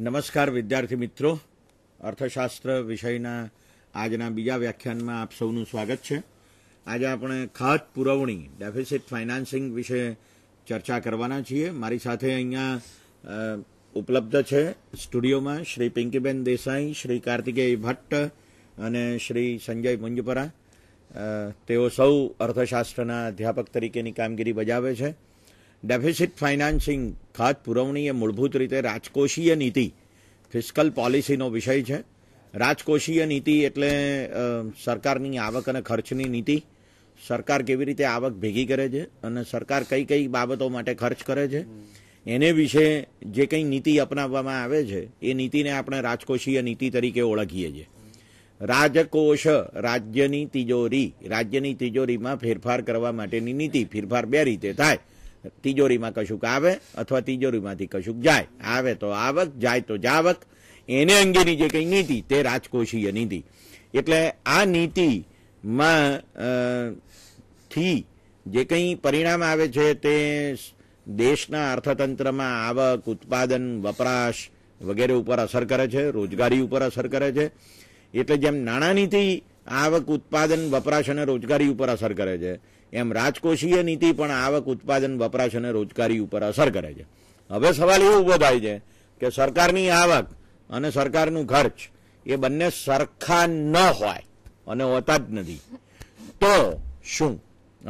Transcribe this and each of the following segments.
નમસ્કાર વિદ્યાર્થી મિત્રો અર્થશાસ્ત્ર વિષયના આજના બીજા વ્યાખ્યાનમાં આપ સૌનું સ્વાગત છે આજે આપણે ખાત પુરવણી ડેફિસિટ ફાઇનાન્સિંગ વિશે ચર્ચા કરવાના છીએ મારી સાથે અહીંયા ઉપલબ્ધ છે સ્ટુડિયોમાં શ્રી પિંકીબેન દેસાઈ શ્રી કાર્તિકેય ભટ્ટ અને શ્રી સંજય મુંજપરા તેઓ સૌ અર્થશાસ્ત્રના અધ્યાપક તરીકેની કામગીરી બજાવે છે ડેફિસિટ ફાઇનાન્સિંગ ખાત પુરવણી એ મૂળભૂત રીતે રાજકોષીય નીતિ ફિસ્કલ પોલિસીનો વિષય છે રાજકોષીય નીતિ એટલે સરકારની આવક અને ખર્ચની નીતિ સરકાર કેવી રીતે આવક ભેગી કરે છે અને સરકાર કઈ કઈ બાબતો માટે ખર્ચ કરે છે એને વિશે જે કંઈ નીતિ અપનાવવામાં આવે છે એ નીતિને આપણે રાજકોષીય નીતિ તરીકે ઓળખીએ છીએ રાજકોષ રાજ્યની તિજોરી રાજ્યની તિજોરીમાં ફેરફાર કરવા માટેની નીતિ ફેરફાર બે રીતે થાય તિજોરીમાં કશુંક આવે અથવા તિજોરીમાંથી કશુંક જાય આવે તો આવક જાય તો જાવક એને અંગેની જે કંઈ નીતિ તે રાજકોષીય નીતિ એટલે આ નીતિમાં થી જે કંઈ પરિણામ આવે છે તે દેશના અર્થતંત્રમાં આવક ઉત્પાદન વપરાશ વગેરે ઉપર અસર કરે છે રોજગારી ઉપર અસર કરે છે એટલે જેમ નાણાં નીતિ આવક ઉત્પાદન વપરાશ અને રોજગારી ઉપર અસર કરે છે એમ રાજકોષીય નીતિ પણ આવક ઉત્પાદન વપરાશ અને રોજગારી ઉપર અસર કરે છે હવે સવાલ એવો ઊભો થાય છે કે સરકારની આવક અને સરકારનું ખર્ચ એ બંને સરખા ન હોય અને હોતા જ નથી તો શું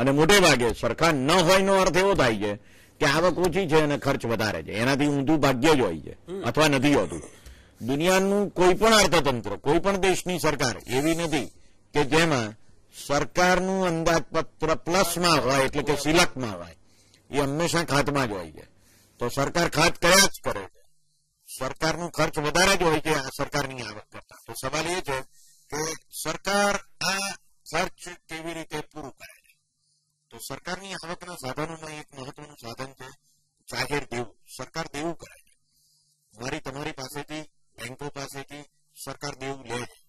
અને મોટે ભાગે સરખા ન હોયનો અર્થ એવો થાય છે કે આવક ઓછી છે અને ખર્ચ વધારે છે એનાથી ઊંધું ભાગ્ય જ હોય છે અથવા નથી હોતું દુનિયાનું કોઈ પણ અર્થતંત્ર કોઈ પણ દેશની સરકાર એવી નથી કે જેમાં સરકારનું અંદાજપત્ર પ્લસમાં હોય એટલે કે સિલકમાં હોય એ હંમેશા ખાતમાં જ હોય છે તો સરકાર ખાત કર્યા જ કરે છે સરકારનો ખર્ચ વધારે જ હોય છે આ સરકારની આવક કરતા તો સવાલ એ છે કે સરકાર આ ખર્ચ કેવી રીતે પૂરું કરે છે તો સરકારની આવકના સાધનોમાં એક મહત્વનું સાધન છે જાહેર દેવું સરકાર દેવું કરે છે મારી તમારી પાસેથી બેંકો પાસેથી સરકાર દેવું લે છે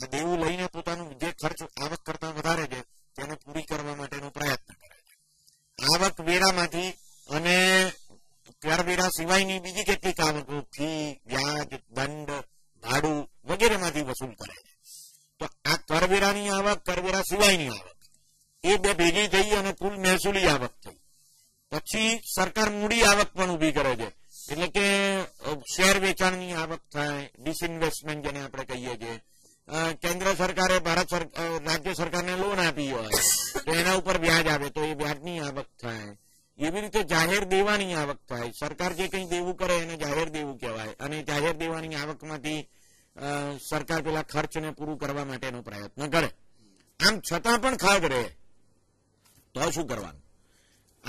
આ દેવું લઈને પોતાનું જે ખર્ચ આવક કરતા વધારે છે તેને પૂરી કરવા માટેનો પ્રયત્ન કરે છે આવક વેરામાંથી અને કરવેરા સિવાયની બીજી કેટલીક આવકો ફી વ્યાજ દંડ ભાડું વગેરેમાંથી વસૂલ કરે છે તો આ કરવેરાની આવક કરવેરા સિવાયની આવક એ બે ભેગી થઈ અને કુલ મહેસૂલી આવક થઈ પછી સરકાર મૂડી આવક પણ ઉભી કરે છે એટલે કે શેર વેચાણની આવક થાય ડિસઇન્વેસ્ટમેન્ટ જેને આપણે કહીએ છીએ કેન્દ્ર સરકારે ભારત રાજ્ય સરકારને લોન આપી હોય તો એના ઉપર વ્યાજ આવે તો એ વ્યાજની આવક થાય એવી રીતે જાહેર દેવાની આવક થાય સરકાર જે કંઈ દેવું કરે એને જાહેર દેવું કહેવાય અને જાહેર દેવાની આવકમાંથી સરકાર પેલા ખર્ચને પૂરું કરવા માટેનો પ્રયત્ન કરે આમ છતાં પણ ખાધ રહે તો શું કરવાનું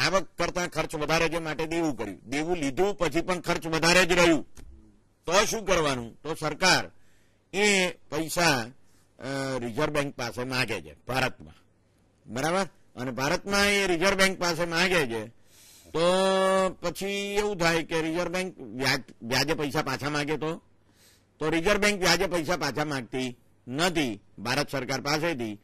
આવક કરતા ખર્ચ વધારે જે માટે દેવું કર્યું દેવું લીધું પછી પણ ખર્ચ વધારે જ રહ્યું તો શું કરવાનું તો સરકાર એ પૈસા રિઝર્વ બેંક પાસે માગે છે ભારતમાં બરાબર અને ભારતમાં એ રિઝર્વ બેંક પાસે માગે છે તો પછી એવું થાય કે રિઝર્વ બેંક વ્યાજે પૈસા પાછા માગે તો તો રિઝર્વ બેંક વ્યાજે પૈસા પાછા માગતી નથી ભારત સરકાર પાસેથી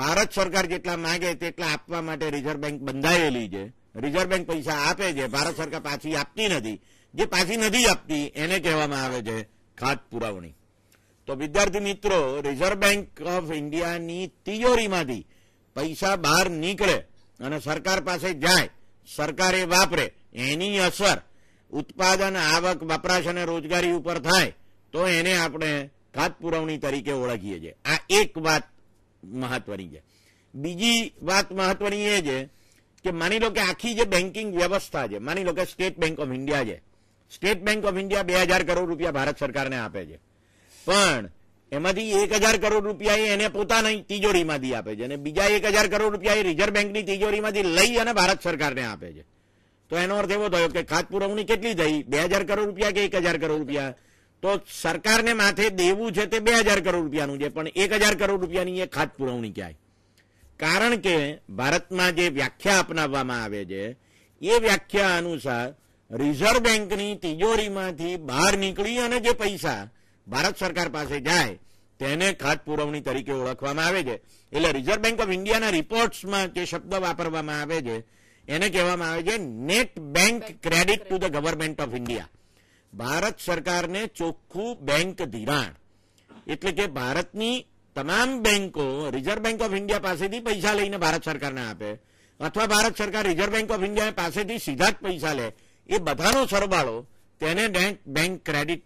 ભારત સરકાર જેટલા માગે તેટલા આપવા માટે રિઝર્વ બેંક બંધાયેલી છે રિઝર્વ બેંક પૈસા આપે છે ભારત સરકાર પાછી આપતી નથી જે પાછી નથી આપતી એને કહેવામાં આવે છે ખાત પુરાવણી તો વિદ્યાર્થી મિત્રો રિઝર્વ બેંક ઓફ ઇન્ડિયાની તિજોરીમાંથી પૈસા બહાર નીકળે અને સરકાર પાસે જાય સરકારે વાપરે એની અસર ઉત્પાદન આવક વપરાશ અને રોજગારી ઉપર થાય તો એને આપણે ખાત પુરવણી તરીકે ઓળખીએ છીએ આ એક વાત મહત્વની છે બીજી વાત મહત્વની એ છે કે માની લો કે આખી જે બેન્કિંગ વ્યવસ્થા છે માની લો કે સ્ટેટ બેંક ઓફ ઇન્ડિયા છે સ્ટેટ બેંક ઓફ ઇન્ડિયા બે હજાર કરોડ રૂપિયા ભારત સરકારને આપે છે પણ એમાંથી એક હજાર કરોડ રૂપિયા એને પોતાની તિજોરીમાંથી આપે છે અને બીજા એક હજાર કરોડ રૂપિયા એ રિઝર્વ બેંકની તિજોરીમાંથી લઈ અને ભારત સરકારને આપે છે તો એનો અર્થ એવો થયો કે ખાત પુરવણી કેટલી થઈ બે હજાર કરોડ રૂપિયા કે એક હજાર કરોડ રૂપિયા તો સરકારને માથે દેવું છે તે બે હજાર કરોડ રૂપિયાનું છે પણ એક હજાર કરોડ રૂપિયાની એ ખાત પુરવણી ક્યાંય કારણ કે ભારતમાં જે વ્યાખ્યા અપનાવવામાં આવે છે એ વ્યાખ્યા અનુસાર રિઝર્વ બેંકની તિજોરીમાંથી બહાર નીકળી અને જે પૈસા ભારત સરકાર પાસે જાય તેને ખાત પુરવણી તરીકે ઓળખવામાં આવે છે એટલે રિઝર્વ બેન્ક ઓફ ઇન્ડિયાના રિપોર્ટ્સમાં જે શબ્દ વાપરવામાં આવે છે એને કહેવામાં આવે છે net bank credit to the government of India Bharat સરકારને ચોખ્ખું બેંક ધિરાણ એટલે કે ભારતની તમામ બેંકો રિઝર્વ બેંક ઓફ ઇન્ડિયા પાસેથી પૈસા લઈને ભારત સરકારને આપે અથવા ભારત સરકાર રિઝર્વ બેંક ઓફ ઇન્ડિયા પાસેથી સીધા જ પૈસા લે એ બધાનો સરવાળો તેને bank credit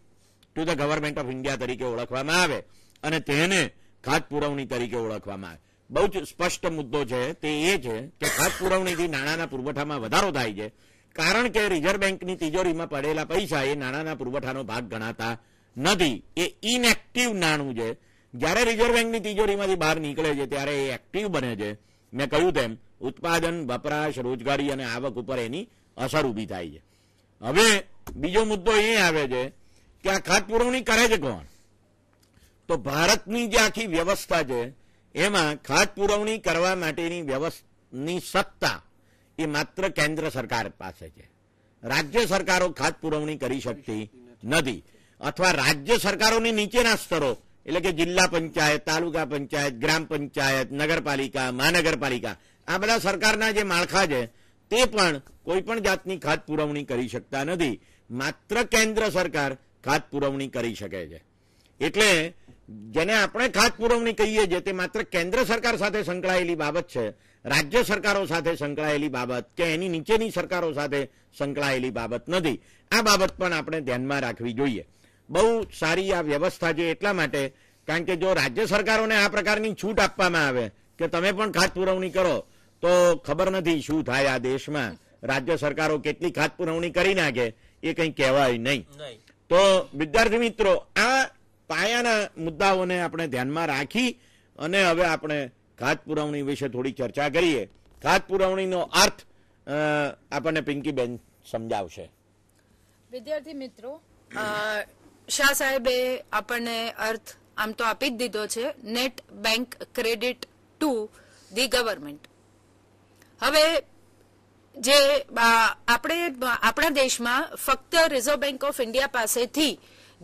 to the government of India તરીકે ઓળખવામાં આવે અને તેને ખાત પુરવણી તરીકે ઓળખવામાં આવે બહુ જ સ્પષ્ટ મુદ્દો છે તે એ છે કે ખાત પુરવણીથી નાણાંના પુરવઠામાં વધારો થાય છે કારણ કે રિઝર્વ બેંકની તિજોરીમાં પડેલા પૈસા એ નાણાંના પુરવઠાનો ભાગ ગણાતા નથી એ ઇનએક્ટિવ નાણું છે જ્યારે રિઝર્વ બેંકની તિજોરીમાંથી બહાર નીકળે છે ત્યારે એ એક્ટિવ બને છે મેં કહ્યું તેમ ઉત્પાદન વપરાશ રોજગારી અને આવક ઉપર એની અસર ઊભી થાય છે હવે બીજો મુદ્દો એ આવે છે કે આ ખાત પુરવણી કરે છે કોણ તો ભારતની જે આખી વ્યવસ્થા છે એમાં ખાત પુરવણી કરવા માટેની વ્યવસ્થની સત્તા એ માત્ર કેન્દ્ર સરકાર પાસે છે રાજ્ય સરકારો ખાત પુરવણી કરી શકતી નથી અથવા રાજ્ય સરકારોની નીચેના સ્તરો એટલે કે જિલ્લા પંચાયત તાલુકા પંચાયત ગ્રામ પંચાયત નગરપાલિકા મહાનગરપાલિકા આ બધા સરકારના જે માળખા છે તે પણ કોઈ પણ જાતની ખાત પુરવણી કરી શકતા નથી માત્ર કેન્દ્ર સરકાર ખાત પુરવણી કરી શકે છે એટલે જેને આપણે ખાત પુરવણી કહીએ છીએ તે માત્ર કેન્દ્ર સરકાર સાથે સંકળાયેલી બાબત છે રાજ્ય સરકારો સાથે સંકળાયેલી બાબત કે એની નીચેની સરકારો સાથે સંકળાયેલી બાબત નથી આ બાબત પણ આપણે ધ્યાનમાં રાખવી જોઈએ બહુ સારી આ વ્યવસ્થા છે એટલા માટે કારણ કે જો રાજ્ય સરકારોને આ પ્રકારની છૂટ આપવામાં આવે કે તમે પણ ખાત પુરવણી કરો તો ખબર નથી શું થાય આ દેશમાં રાજ્ય સરકારો કેટલી ખાત પુરવણી કરી નાખે એ કંઈ કહેવાય નહીં તો વિદ્યાર્થી મિત્રો આ પાયાના મુદ્દાઓને આપણે ધ્યાનમાં રાખી અને હવે આપણે ઘાત પુરવણી વિશે થોડી ચર્ચા કરીએ ઘાત પુરવણીનો અર્થ આપણને પિંકીબેન સમજાવશે વિદ્યાર્થી મિત્રો શાહ સાહેબે આપણને અર્થ આમ તો આપી જ દીધો છે net bank credit to the government હવે જે આપણે આપણા દેશમાં ફક્ત રિઝર્વ બેંક ઓફ ઇન્ડિયા પાસેથી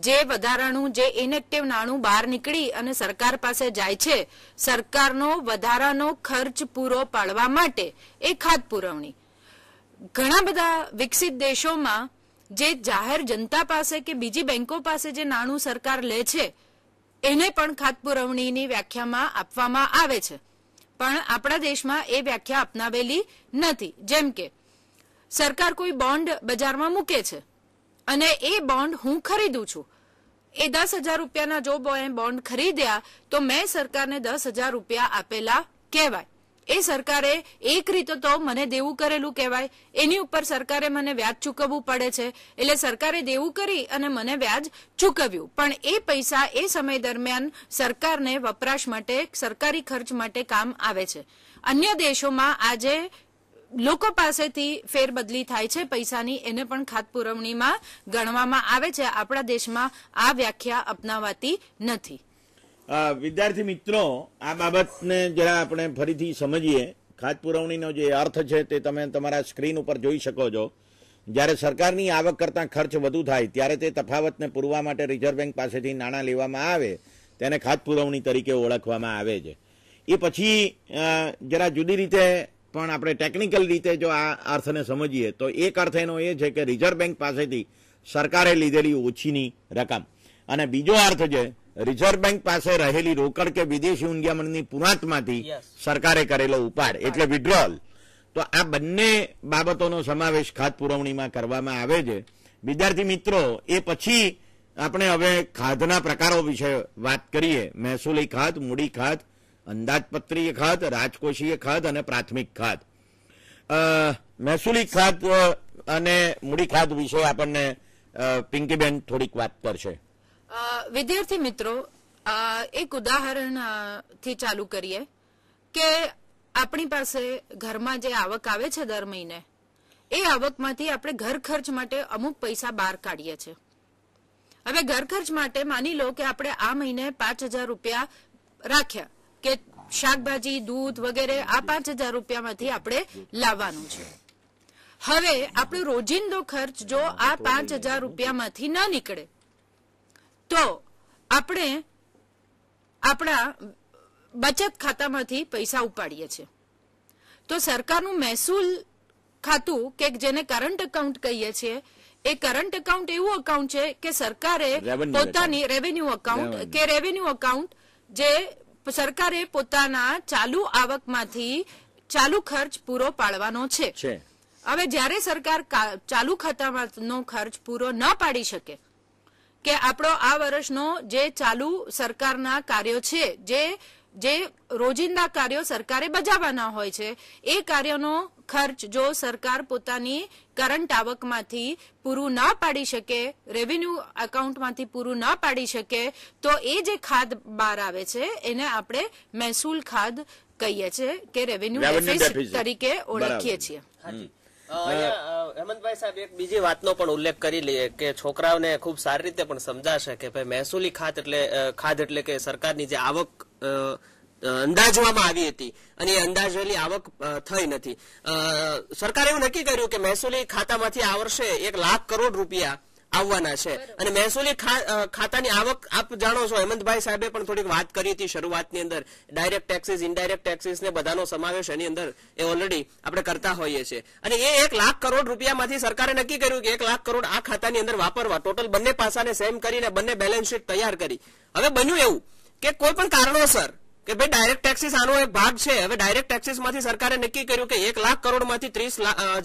જે વધારાનું જે ઇનેક્ટિવ નાણું બહાર નીકળી અને સરકાર પાસે જાય છે સરકારનો વધારાનો ખર્ચ પૂરો પાડવા માટે એ ખાત પુરવણી ઘણા બધા વિકસિત દેશોમાં જે જાહેર જનતા પાસે કે બીજી બેંકો પાસે જે નાણું સરકાર લે છે એને પણ ખાત પુરવણીની વ્યાખ્યામાં આપવામાં આવે છે પણ આપણા દેશમાં એ વ્યાખ્યા અપનાવેલી નથી જેમ કે સરકાર કોઈ બોન્ડ બજારમાં મૂકે છે અને એ બોન્ડ હું ખરીદું છું એ દસ હજાર રૂપિયાના જો બોન્ડ ખરીદ્યા તો મેં સરકારને દસ હજાર રૂપિયા આપેલા કહેવાય એ સરકારે એક રીતે તો મને દેવું કરેલું કહેવાય એની ઉપર સરકારે મને વ્યાજ ચૂકવવું પડે છે એટલે સરકારે દેવું કરી અને મને વ્યાજ ચૂકવ્યું પણ એ પૈસા એ સમય દરમિયાન સરકારને વપરાશ માટે સરકારી ખર્ચ માટે કામ આવે છે અન્ય દેશોમાં આજે લોકો પાસેથી ફેરબદલી થાય છે પૈસાની એને પણ ખાત પુરવણીમાં ગણવામાં આવે છે આપણા દેશમાં આ વ્યાખ્યા અપનાવાતી નથી વિદ્યાર્થી મિત્રો આ બાબતને જરા આપણે ફરીથી સમજીએ ખાત પુરવણીનો જે અર્થ છે તે તમે તમારા સ્ક્રીન ઉપર જોઈ શકો છો જ્યારે સરકારની આવક કરતાં ખર્ચ વધુ થાય ત્યારે તે તફાવતને પૂરવા માટે રિઝર્વ બેંક પાસેથી નાણાં લેવામાં આવે તેને ખાત પુરવણી તરીકે ઓળખવામાં આવે છે એ પછી જરા જુદી રીતે પણ આપણે ટેકનિકલ રીતે જો આ અર્થને સમજીએ તો એક અર્થ એનો એ છે કે રિઝર્વ બેંક પાસેથી સરકારે લીધેલી ઓછીની રકમ અને બીજો અર્થ છે રિઝર્વ બેંક પાસે રહેલી રોકડ કે વિદેશી ઊંડિયામણની પુરાંતમાંથી સરકારે કરેલો ઉપાડ એટલે વિડ્રોલ તો આ બંને બાબતોનો સમાવેશ ખાત પુરવણીમાં કરવામાં આવે છે વિદ્યાર્થી મિત્રો એ પછી આપણે હવે ખાધના પ્રકારો વિશે વાત કરીએ મહેસૂલી ખાત મૂડી ખાત અંદાજપત્રીય ખાત રાજકોષીય ખાત અને પ્રાથમિક ખાત મહેસૂલી ખાત અને મૂડી ખાત વિશે આપણને પિંકીબેન થોડીક વાત કરશે વિદ્યાર્થી મિત્રો એક ઉદાહરણથી ચાલુ કરીએ કે આપણી પાસે ઘરમાં જે આવક આવે છે દર મહિને એ આવકમાંથી આપણે ઘર ખર્ચ માટે અમુક પૈસા બહાર કાઢીએ છીએ હવે ઘર ખર્ચ માટે માની લો કે આપણે આ મહિને પાંચ હજાર રૂપિયા રાખ્યા કે શાકભાજી દૂધ વગેરે આ પાંચ હજાર રૂપિયામાંથી આપણે લાવવાનું છે હવે આપણો રોજિંદો ખર્ચ જો આ પાંચ હજાર રૂપિયામાંથી ન નીકળે તો આપણે આપણા બચત ખાતામાંથી પૈસા ઉપાડીએ છીએ તો સરકારનું મહેસૂલ ખાતું કે જેને કરંટ એકાઉન્ટ કહીએ છીએ એ કરંટ એકાઉન્ટ એવું એકાઉન્ટ છે કે સરકારે પોતાની રેવન્યુ એકાઉન્ટ કે રેવન્યુ એકાઉન્ટ જે સરકારે પોતાના ચાલુ આવકમાંથી ચાલુ ખર્ચ પૂરો પાડવાનો છે હવે જ્યારે સરકાર ચાલુ ખાતાનો ખર્ચ પૂરો ન પાડી શકે કે આપણો આ વર્ષનો જે ચાલુ સરકારના કાર્યો છે જે જે રોજિંદા કાર્યો સરકારે બજાવવાના હોય છે એ કાર્યોનો ખર્ચ જો સરકાર પોતાની કરંટ આવકમાંથી પૂરું ના પાડી શકે રેવન્યુ એકાઉન્ટમાંથી પૂરું ના પાડી શકે તો એ જે ખાદ બહાર આવે છે એને આપણે મહેસૂલ ખાદ કહીએ છીએ કે રેવન્યુ તરીકે ઓળખીએ છીએ હેમંતભાઈ સાહેબ એક બીજી વાતનો પણ ઉલ્લેખ કરી લઈએ કે છોકરાઓને ખૂબ સારી રીતે પણ સમજાશે કે ભાઈ મહેસૂલી ખાત એટલે ખાધ એટલે કે સરકારની જે આવક અંદાજવામાં આવી હતી અને એ અંદાજેલી આવક થઈ નથી સરકારે એવું નક્કી કર્યું કે મહેસૂલી ખાતામાંથી આ વર્ષે એક લાખ કરોડ રૂપિયા આવવાના છે અને મહેસૂલી ખાતાની આવક આપ જાણો છો હેમંતભાઈ સાહેબે પણ થોડીક વાત કરી હતી શરૂઆતની અંદર ડાયરેક્ટ ટેક્સીસ ઇનડાયરેક્ટ ટેક્સીસ ને બધાનો સમાવેશ એની અંદર એ ઓલરેડી આપણે કરતા હોઈએ છીએ અને એ એક લાખ કરોડ રૂપિયામાંથી સરકારે નક્કી કર્યું કે એક લાખ કરોડ આ ખાતાની અંદર વાપરવા ટોટલ બંને પાસાને સેમ કરીને બંને બેલેન્સ શીટ તૈયાર કરી હવે બન્યું એવું કે કોઈ પણ કારણોસર કે ભાઈ ડાયરેક્ટ ટેક્સીસ આનો એક ભાગ છે હવે ડાયરેક્ટ ટેક્સીસમાંથી સરકારે નક્કી કર્યું કે એક લાખ કરોડમાંથી ત્રીસ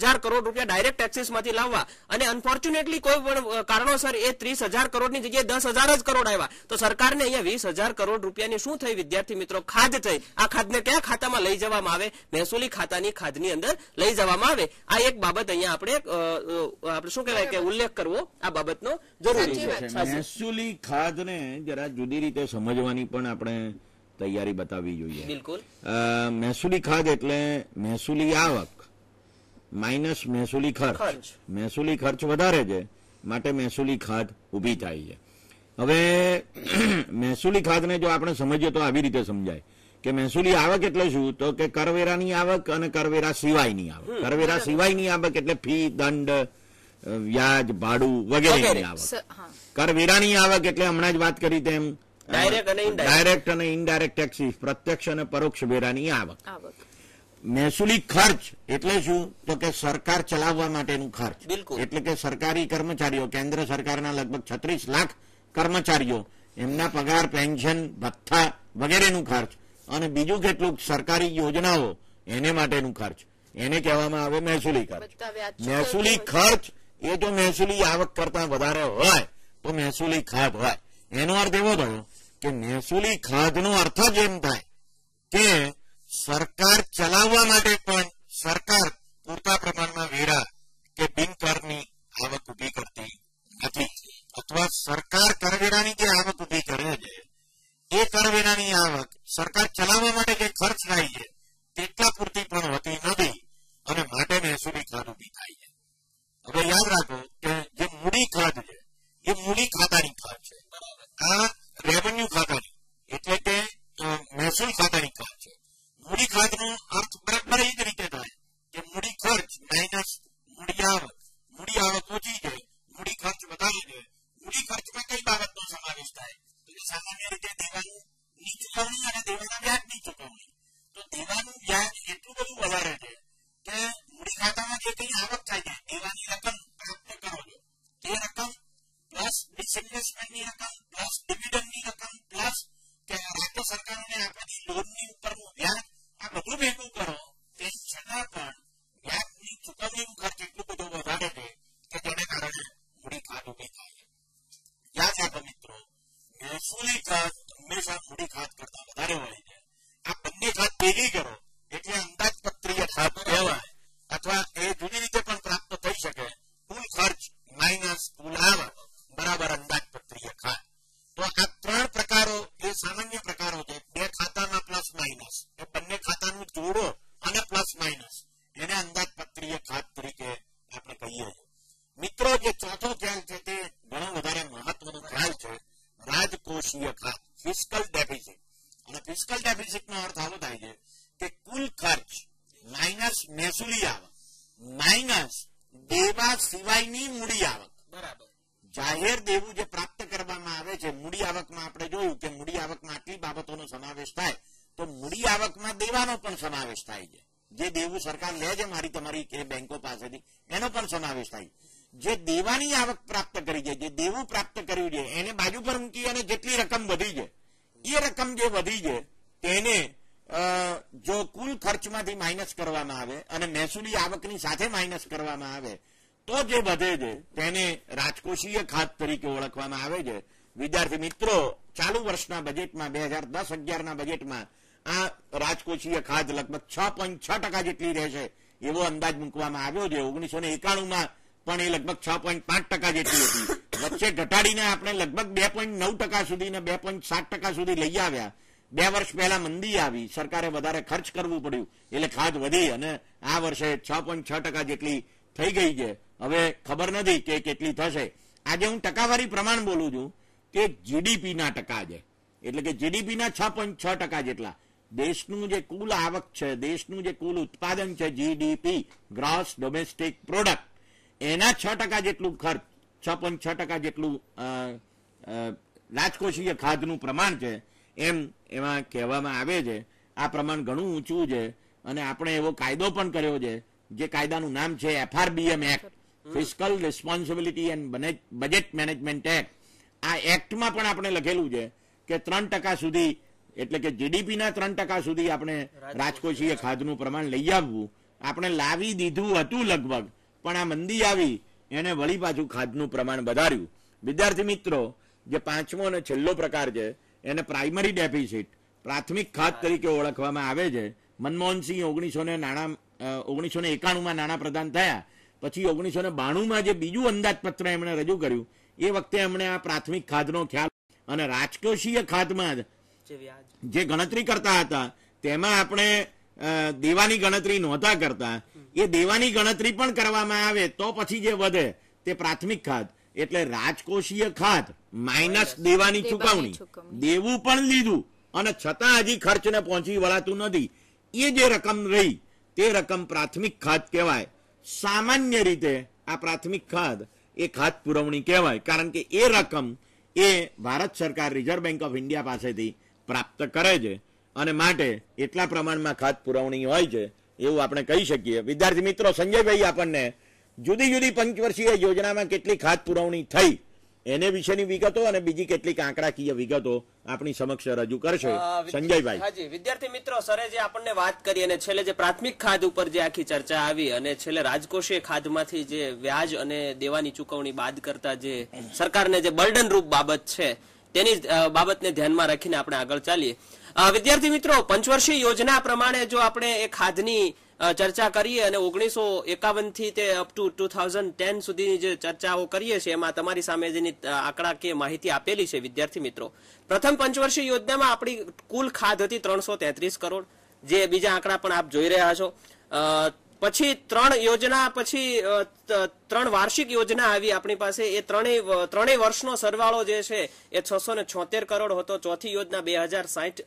હજાર કરોડ રૂપિયા ડાયરેક્ટ ટેક્સીસમાંથી લાવવા અને અનફોર્ચ્યુનેટલી કોઈ પણ કારણોસર એ ત્રીસ હજાર કરોડની જગ્યાએ દસ હજાર જ કરોડ આવ્યા તો સરકારને અહીંયા વીસ હજાર કરોડ રૂપિયાની શું થઈ વિદ્યાર્થી મિત્રો ખાદ થઈ આ ખાદને કયા ખાતામાં લઈ જવામાં આવે મહેસૂલી ખાતાની ખાદની અંદર લઈ જવામાં આવે આ એક બાબત અહીંયા આપણે આપણે શું કહેવાય કે ઉલ્લેખ કરવો આ બાબતનો જરૂરી છે મહેસૂલી ખાદને જરા જુદી રીતે સમજવાની પણ આપણે તૈયારી બતાવવી જોઈએ બિલકુલ મહેસૂલી ખાધ એટલે મહેસૂલી આવક માઇનસ મહેસૂલી ખર્ચ મહેસૂલી ખર્ચ વધારે છે માટે મહેસૂલી ખાધ ઊભી થાય છે હવે મહેસૂલી ખાધને જો આપણે સમજીએ તો આવી રીતે સમજાય કે મહેસુલી આવક એટલે શું તો કે કરવેરાની આવક અને કરવેરા સિવાયની આવક કરવેરા સિવાયની આવક એટલે ફી દંડ વ્યાજ ભાડું વગેરેની આવક કરવેરાની આવક એટલે હમણાં જ વાત કરી તેમ ડાયરેક્ટ અને ઇનડાયરેક્ટ ટેક્સીસ પ્રત્યક્ષ અને પરોક્ષ વેરાની આવક મહેસૂલી ખર્ચ એટલે શું તો કે સરકાર ચલાવવા માટેનું ખર્ચ એટલે કે સરકારી કર્મચારીઓ કેન્દ્ર સરકારના લગભગ છત્રીસ લાખ કર્મચારીઓ એમના પગાર પેન્શન ભથ્થા વગેરેનું ખર્ચ અને બીજું કેટલું સરકારી યોજનાઓ એને માટેનું ખર્ચ એને કહેવામાં આવે મહેસૂલી ખર્ચ મહેસુલી ખર્ચ એ જો મહેસૂલી આવક કરતા વધારે હોય તો મહેસુલી ખાત હોય એનો અર્થ એવો થયો કે મહેસૂલી ખાધનો અર્થ જ એમ થાય કે સરકાર ચલાવવા માટે પણ સરકાર પૂરતા પ્રમાણમાં વેરા કે બિનકરની આવક ઉભી કરતી નથી અથવા સરકાર કરવેરાની જે આવક ઉભી કરે છે એ કરવેરાની આવક સરકાર ચલાવવા માટે જે ખર્ચ થાય છે તેટલા પૂરતી પણ હોતી નથી અને માટે મહેસૂલી ખાધ ઉભી થાય છે હવે યાદ રાખો કે જે મૂડી ખાધ છે એ મૂડી ખાતાની ખાધ છે આ रेवेन्यू खाता એટલે કે મેસેજ ખાતાનો કાચો મુડી ખર્ચ આ પ્રકાર પર રીતે રેટ હોય કે મુડી ખર્ચ માઈનસ મુડી આવક મુડી આવક પૂજી જે મુડી ખર્ચ બતાવી જો છે ઉંટી ખર્ચ પર કઈ બાબતો સમાવિષ્ટ થાય તો સામાન્ય રીતે દેવાય નીચે ફંશનના દેવા સંગાત નીચે તો તેવાને જાણ કે તેનું શું વળાર છે કે આ ખાતામાં કેટલી આવક થાય છે અને સકન અપટકે કારણે કે らか plus messengers menu account plus dividend mi account plus que ahora a મહેસૂલી આવકની સાથે માઇનસ કરવામાં આવે તો જે વધે છે તેને રાજકોષીય ખાત તરીકે ઓળખવામાં આવે છે વિદ્યાર્થી મિત્રો ચાલુ વર્ષના બજેટમાં બે હજાર દસ અગિયારના બજેટમાં આ રાજકોષીય ખાધ લગભગ છ પોઈન્ટ છ ટકા જેટલી રહેશે એવો અંદાજ મૂકવામાં આવ્યો છે ઓગણીસો ને એકાણુંમાં પણ એ લગભગ છ પોઈન્ટ પાંચ ટકા જેટલી હતી વચ્ચે ઘટાડીને આપણે લગભગ બે પોઈન્ટ નવ ટકા સુધી ને બે પોઈન્ટ સાત ટકા સુધી લઈ આવ્યા બે વર્ષ પહેલા મંદી આવી સરકારે વધારે ખર્ચ કરવું પડ્યું એટલે ખાધ વધી અને આ વર્ષે છ પોઈન્ટ છ ટકા જેટલી થઈ ગઈ છે હવે ખબર નથી કે કેટલી થશે આજે હું ટકાવારી પ્રમાણ બોલું છું કે જીડીપીના ટકા છે એટલે કે જીડીપીના છ પોઈન્ટ છ ટકા જેટલા દેશનું જે કુલ આવક છે દેશનું જે કુલ ઉત્પાદન છે જીડીપી ગ્રોસ ડોમેસ્ટિક પ્રોડક્ટ એના છ ટકા જેટલું ખર્ચ છ પોઈન્ટ છ ટકા જેટલું રાજકોષીય ખાધનું પ્રમાણ છે એમ એમાં કહેવામાં આવે છે આ પ્રમાણ ઘણું ઊંચું છે અને આપણે એવો કાયદો પણ કર્યો છે જે કાયદાનું નામ છે FRBM act fiscal responsibility and budget management act આ એક્ટમાં પણ આપણે લખેલું છે કે ત્રણ ટકા સુધી એટલે કે જીડીપીના ત્રણ ટકા સુધી આપણે રાજકોષીય ખાધનું પ્રમાણ લઈ આવવું આપણે લાવી દીધું હતું લગભગ પણ આ મંદી આવી એને વળી પાછું ખાધનું પ્રમાણ વધાર્યું વિદ્યાર્થી મિત્રો જે પાંચમો અને છેલ્લો પ્રકાર છે એને પ્રાઇમરી ડેફિસિટ પ્રાથમિક ખાધ તરીકે ઓળખવામાં આવે છે મનમોહનસિંહ ઓગણીસો ને નાણાં ઓગણીસો ને એકાણુંમાં નાણાં પ્રધાન થયા પછી ઓગણીસો ને બાણુંમાં જે બીજું અંદાજપત્ર એમણે રજૂ કર્યું એ વખતે એમણે આ પ્રાથમિક ખાધનો ખ્યાલ અને રાજકોષીય ખાતમાં જે ગણતરી કરતા હતા તેમાં આપણે દેવાની ગણતરી નહોતા કરતા એ દેવાની ગણતરી પણ કરવામાં આવે તો પછી જે વધે તે પ્રાથમિક ખાત એટલે રાજકોષીય ખાત માઇનસ દેવાની ચુકવણી દેવું પણ લીધું અને છતાં હજી ખર્ચને પહોંચી વળાતું નથી એ જે રકમ રહી તે રકમ પ્રાથમિક ખાદ કહેવાય સામાન્ય રીતે આ પ્રાથમિક ખાદ એ ખાદ પુરવણી કહેવાય કારણ કે એ રકમ એ ભારત સરકાર રિઝર્વ બેન્ક ઓફ ઇન્ડિયા પાસેથી પ્રાપ્ત કરે છે અને માટે એટલા પ્રમાણમાં ખાદ પુરવણી હોય છે એવું આપણે કહી શકીએ વિદ્યાર્થી મિત્રો સંજયભાઈ આપણને જુદી જુદી પંચવર્ષીય યોજનામાં કેટલી ખાદ પુરવણી થઈ એને વિશેની વિગતો અને બીજી કેટલીક આંકડાકીય વિગતો આપણી સમક્ષ રજૂ કરશે સંજયભાઈ હાજી વિદ્યાર્થી મિત્રો સરે જે આપણને વાત કરી અને છેલ્લે જે પ્રાથમિક ખાધ ઉપર જે આખી ચર્ચા આવી અને છેલ્લે રાજકોષીય ખાધમાંથી જે વ્યાજ અને દેવાની ચુકવણી બાદ કરતા જે સરકારને જે બર્ડન રૂપ બાબત છે તેની બાબતને ધ્યાનમાં રાખીને આપણે આગળ ચાલીએ વિદ્યાર્થી મિત્રો પંચવર્ષીય યોજના પ્રમાણે જો આપણે એ ખાધની ચર્ચા કરીએ અને ઓગણીસો એકાવનથી તે up to two thousand ten સુધીની જે ચર્ચાઓ કરીએ છીએ એમાં તમારી સામે જેની આંકડાકીય માહિતી આપેલી છે વિદ્યાર્થી મિત્રો પ્રથમ પંચવર્ષીય યોજનામાં આપણી કુલ ખાધ હતી ત્રણસો તેત્રીસ કરોડ જે બીજા આંકડા પણ આપ જોઈ રહ્યા છો પછી ત્રણ યોજના પછી ત્રણ વાર્ષિક યોજના આવી આપણી પાસે એ ત્રણેય ત્રણેય વર્ષનો સરવાળો જે છે એ છસો ને છોતેર કરોડ હતો ચોથી યોજના બે હજાર સાહીઠ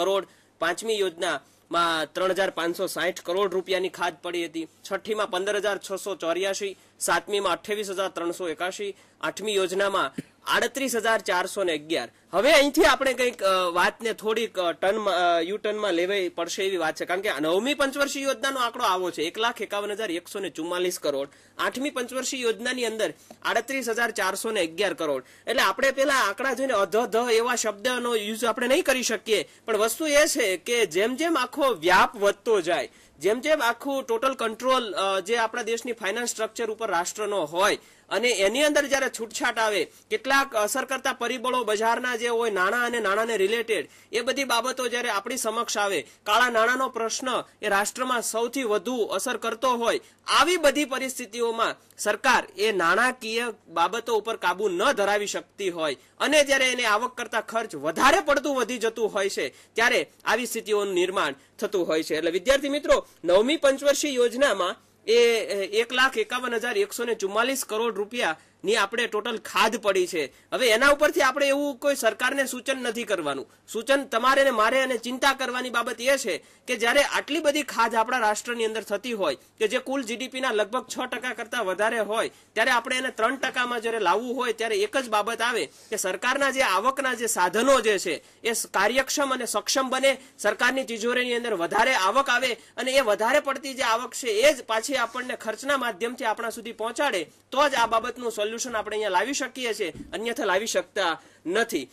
કરોડ પાંચમી યોજના માં ત્રણ હજાર પાંચસો સાહીઠ કરોડ રૂપિયાની ખાદ પડી હતી છઠ્ઠીમાં પંદર હજાર છસો ચોર્યાસી સાતમીમાં અઠ્ઠાવીસ હજાર ત્રણસો એકાશી આઠમી યોજનામાં આડત્રીસ હજાર ચારસો ને અગિયાર હવે અહીંથી આપણે કંઈક વાતને થોડીક ટનમાં યુ ટર્નમાં લેવી પડશે એવી વાત છે કારણ કે નવમી પંચવર્ષીય યોજનાનો આંકડો આવો છે એક લાખ એકાવન હજાર એકસો ને ચુમ્માલીસ કરોડ આઠમી પંચવર્ષીય યોજનાની અંદર આડત્રીસ હજાર ચારસો ને અગિયાર કરોડ એટલે આપણે પેલા આંકડા જોઈને અધ ધ એવા શબ્દનો યુઝ આપણે નહીં કરી શકીએ પણ વસ્તુ એ છે કે જેમ જેમ આખો વ્યાપ વધતો જાય જેમ જેમ આખું ટોટલ કંટ્રોલ જે આપણા દેશની ફાઇનાન્સ સ્ટ્રક્ચર ઉપર રાષ્ટ્રનો હોય અને એની અંદર જ્યારે છૂટછાટ આવે કેટલાક અસર કરતા પરિબળો બજારના જે હોય નાણાં અને નાણાંને રિલેટેડ એ બધી બાબતો જ્યારે આપણી સમક્ષ આવે કાળા નાણાંનો પ્રશ્ન એ રાષ્ટ્રમાં સૌથી વધુ અસર કરતો હોય આવી બધી પરિસ્થિતિઓમાં સરકાર એ નાણાકીય બાબતો ઉપર કાબુ ન ધરાવી શકતી હોય અને જ્યારે એને આવક કરતા ખર્ચ વધારે પડતું વધી જતું હોય છે ત્યારે આવી સ્થિતિઓનું નિર્માણ થતું હોય છે એટલે વિદ્યાર્થી મિત્રો નવમી પંચવર્ષીય યોજનામાં એ એક લાખ એકાવન હજાર એકસો ને ચુમ્માલીસ કરોડ રૂપિયા ની આપણે ટોટલ ખાધ પડી છે હવે એના ઉપરથી આપણે એવું કોઈ સરકારને સૂચન નથી કરવાનું સૂચન તમારે ને મારે અને ચિંતા કરવાની બાબત એ છે કે જ્યારે આટલી બધી ખાધ આપણા રાષ્ટ્રની અંદર થતી હોય કે જે કુલ જીડીપીના લગભગ છ ટકા કરતા વધારે હોય ત્યારે આપણે એને ત્રણ ટકામાં જ્યારે લાવવું હોય ત્યારે એક જ બાબત આવે કે સરકારના જે આવકના જે સાધનો જે છે એ કાર્યક્ષમ અને સક્ષમ બને સરકારની તિજોરીની અંદર વધારે આવક આવે અને એ વધારે પડતી જે આવક છે એ જ પાછી આપણને ખર્ચના માધ્યમથી આપણા સુધી પહોંચાડે તો જ આ બાબતનું સોલ્યુશન સોલ્યુશન આપણે અહીંયા લાવી શકીએ છીએ અન્યથા લાવી શકતા નથી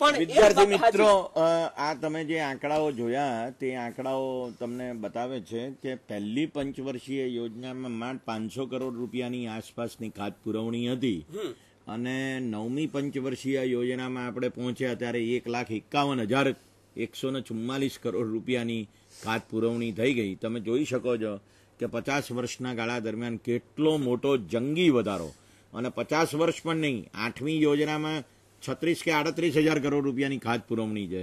પણ વિદ્યાર્થી મિત્રો આ તમે જે આંકડાઓ જોયા તે આંકડાઓ તમને બતાવે છે કે પહેલી પંચવર્ષીય યોજનામાં માંડ પાંચસો કરોડ રૂપિયાની આસપાસની ખાત પુરવણી હતી અને નવમી પંચવર્ષીય યોજનામાં આપણે પહોંચ્યા ત્યારે એક લાખ એકાવન હજાર એકસો ને ચુમ્માલીસ કરોડ રૂપિયાની ખાત પુરવણી થઈ ગઈ તમે જોઈ શકો છો કે પચાસ વર્ષના ગાળા દરમિયાન કેટલો મોટો જંગી વધારો અને પચાસ વર્ષ પણ નહીં આઠમી યોજનામાં છત્રીસ કે આડત્રીસ હજાર કરોડ રૂપિયાની ખાત પુરવણી છે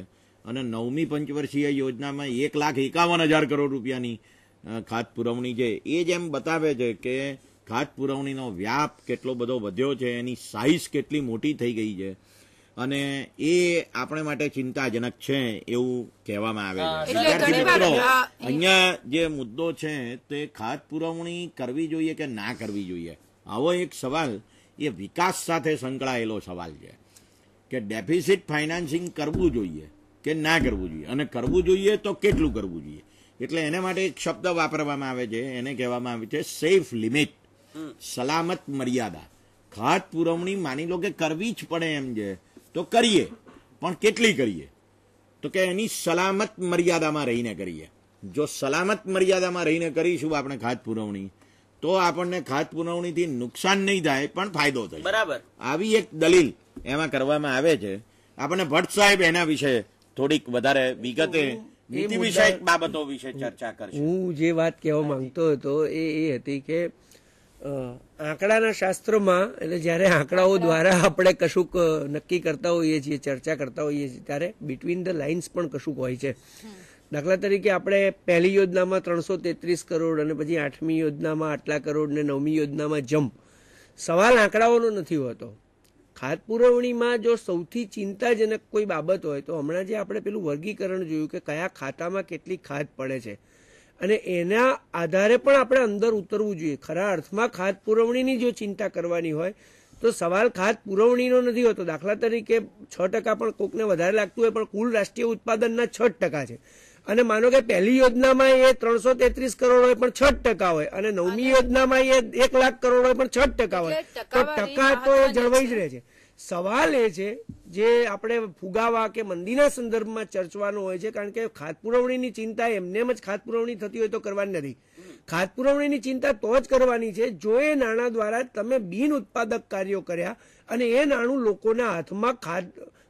અને નવમી પંચવર્ષીય યોજનામાં એક લાખ એકાવન હજાર કરોડ રૂપિયાની ખાત પુરવણી છે એ જેમ બતાવે છે કે ખાત પુરવણીનો વ્યાપ કેટલો બધો વધ્યો છે એની સાઇઝ કેટલી મોટી થઈ ગઈ છે અને એ આપણે માટે ચિંતાજનક છે એવું કહેવામાં આવે છે મિત્રો અહીંયા જે મુદ્દો છે તે ખાત પુરવણી કરવી જોઈએ કે ના કરવી જોઈએ આવો એક સવાલ એ વિકાસ સાથે સંકળાયેલો સવાલ છે કે ડેફિસિટ ફાઇનાન્સિંગ કરવું જોઈએ કે ના કરવું જોઈએ અને કરવું જોઈએ તો કેટલું કરવું જોઈએ એટલે એને માટે એક શબ્દ વાપરવામાં આવે છે એને કહેવામાં આવે છે સેફ લિમિટ સલામત મર્યાદા ખાત પુરવણી માની લો કે કરવી જ પડે એમ છે તો કરીએ પણ કેટલી કરીએ તો કે એની સલામત મર્યાદામાં રહીને કરીએ જો સલામત મર્યાદામાં રહીને કરીશું આપણે ખાત પુરવણી તો આપણને ખાત પુરવણીથી નુકસાન નહીં થાય પણ ફાયદો થાય બરાબર આવી એક દલીલ એમાં કરવામાં આવે છે આપણને ભટ્ટ સાહેબ એના વિશે થોડીક વધારે વિગતે બાબતો વિશે ચર્ચા કરશે હું જે વાત કહેવા માંગતો હતો એ એ હતી કે આંકડાના શાસ્ત્રોમાં એટલે જ્યારે આંકડાઓ દ્વારા આપણે કશુંક નક્કી કરતા હોઈએ છીએ ચર્ચા કરતા હોઈએ છીએ ત્યારે બિટવીન ધ લાઇન્સ પણ કશુંક હોય છે દાખલા તરીકે આપણે પહેલી યોજનામાં ત્રણસો તેત્રીસ કરોડ અને પછી આઠમી યોજનામાં આટલા કરોડ ને નવમી યોજનામાં જમ્પ સવાલ આંકડાઓનો નથી હોતો ખાત પુરવણીમાં જો સૌથી ચિંતાજનક કોઈ બાબત હોય તો હમણાં જે આપણે પેલું વર્ગીકરણ જોયું કે કયા ખાતામાં કેટલી ખાદ પડે છે અને એના આધારે પણ આપણે અંદર ઉતરવું જોઈએ ખરા અર્થમાં ખાત પુરવણીની જો ચિંતા કરવાની હોય તો સવાલ ખાત પુરવણીનો નથી હોતો દાખલા તરીકે છ ટકા પણ કોકને વધારે લાગતું હોય પણ કુલ રાષ્ટ્રીય ઉત્પાદનના છ ટકા છે અને માનો કે પહેલી યોજનામાં એ ત્રણસો તેત્રીસ કરોડ હોય પણ છ ટકા હોય અને નવમી યોજનામાં એ એક લાખ કરોડ હોય પણ છ ટકા હોય તો ટકા તો એ જળવાઈ જ રહે છે સવાલ એ છે જે આપણે ફુગાવા કે મંદીના સંદર્ભમાં ચર્ચવાનો હોય છે કારણ કે ખાત પુરવણીની ચિંતા એમને જ ખાત પુરવણી થતી હોય તો કરવાની નથી ખાત પુરવણીની ચિંતા તો જ કરવાની છે જો એ નાણાં દ્વારા તમે બિન ઉત્પાદક કાર્યો કર્યા અને એ નાણું લોકોના હાથમાં ખાત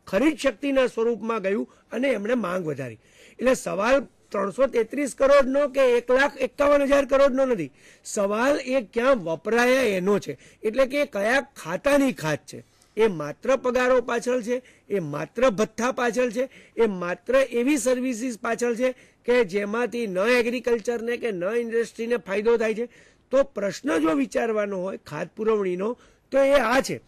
ખરીદ શક્તિના સ્વરૂપમાં ગયું અને એમણે માંગ વધારી એટલે સવાલ ત્રણસો તેત્રીસ કરોડનો કે એક લાખ એકાવન હજાર કરોડનો નથી સવાલ એ ક્યાં વપરાયા એનો છે એટલે કે કયા ખાતાની ખાત છે એ માત્ર પગારો પાછળ છે એ માત્ર ભથ્થા પાછળ છે એ માત્ર એવી સર્વિસીસ પાછળ છે કે જેમાંથી ન એગ્રીકલ્ચરને કે ન ઇન્ડસ્ટ્રીને ફાયદો થાય છે તો પ્રશ્ન જો વિચારવાનો હોય ખાત પુરવણીનો તો એ આ છે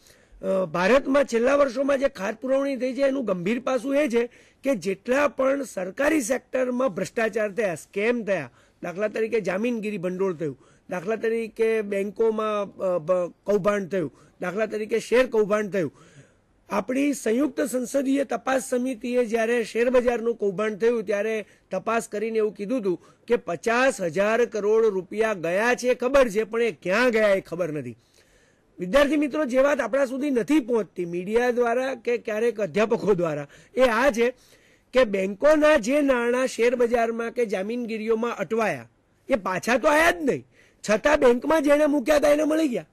ભારતમાં છેલ્લા વર્ષોમાં જે ખાત પુરવણી થઈ છે એનું ગંભીર પાસું એ છે કે જેટલા પણ સરકારી સેક્ટરમાં ભ્રષ્ટાચાર થયા સ્કેમ થયા દાખલા તરીકે જામીનગીરી ભંડોળ થયું દાખલા તરીકે બેન્કોમાં કૌભાંડ થયું દાખલા તરીકે શેર કૌભાંડ થયું આપણી સંયુક્ત સંસદીય તપાસ સમિતિએ જ્યારે શેરબજારનું કૌભાંડ થયું ત્યારે તપાસ કરીને એવું કીધું હતું કે પચાસ હજાર કરોડ રૂપિયા ગયા છે ખબર છે પણ એ ક્યાં ગયા એ ખબર નથી વિદ્યાર્થી મિત્રો જે વાત આપણા સુધી નથી પહોંચતી મીડિયા દ્વારા કે ક્યારેક અધ્યાપકો દ્વારા એ આ છે કે બેન્કોના જે નાણાં શેરબજારમાં કે જામીનગીરીઓમાં અટવાયા એ પાછા તો આવ્યા જ નહીં છતાં બેંકમાં જેને મૂક્યા હતા એને મળી ગયા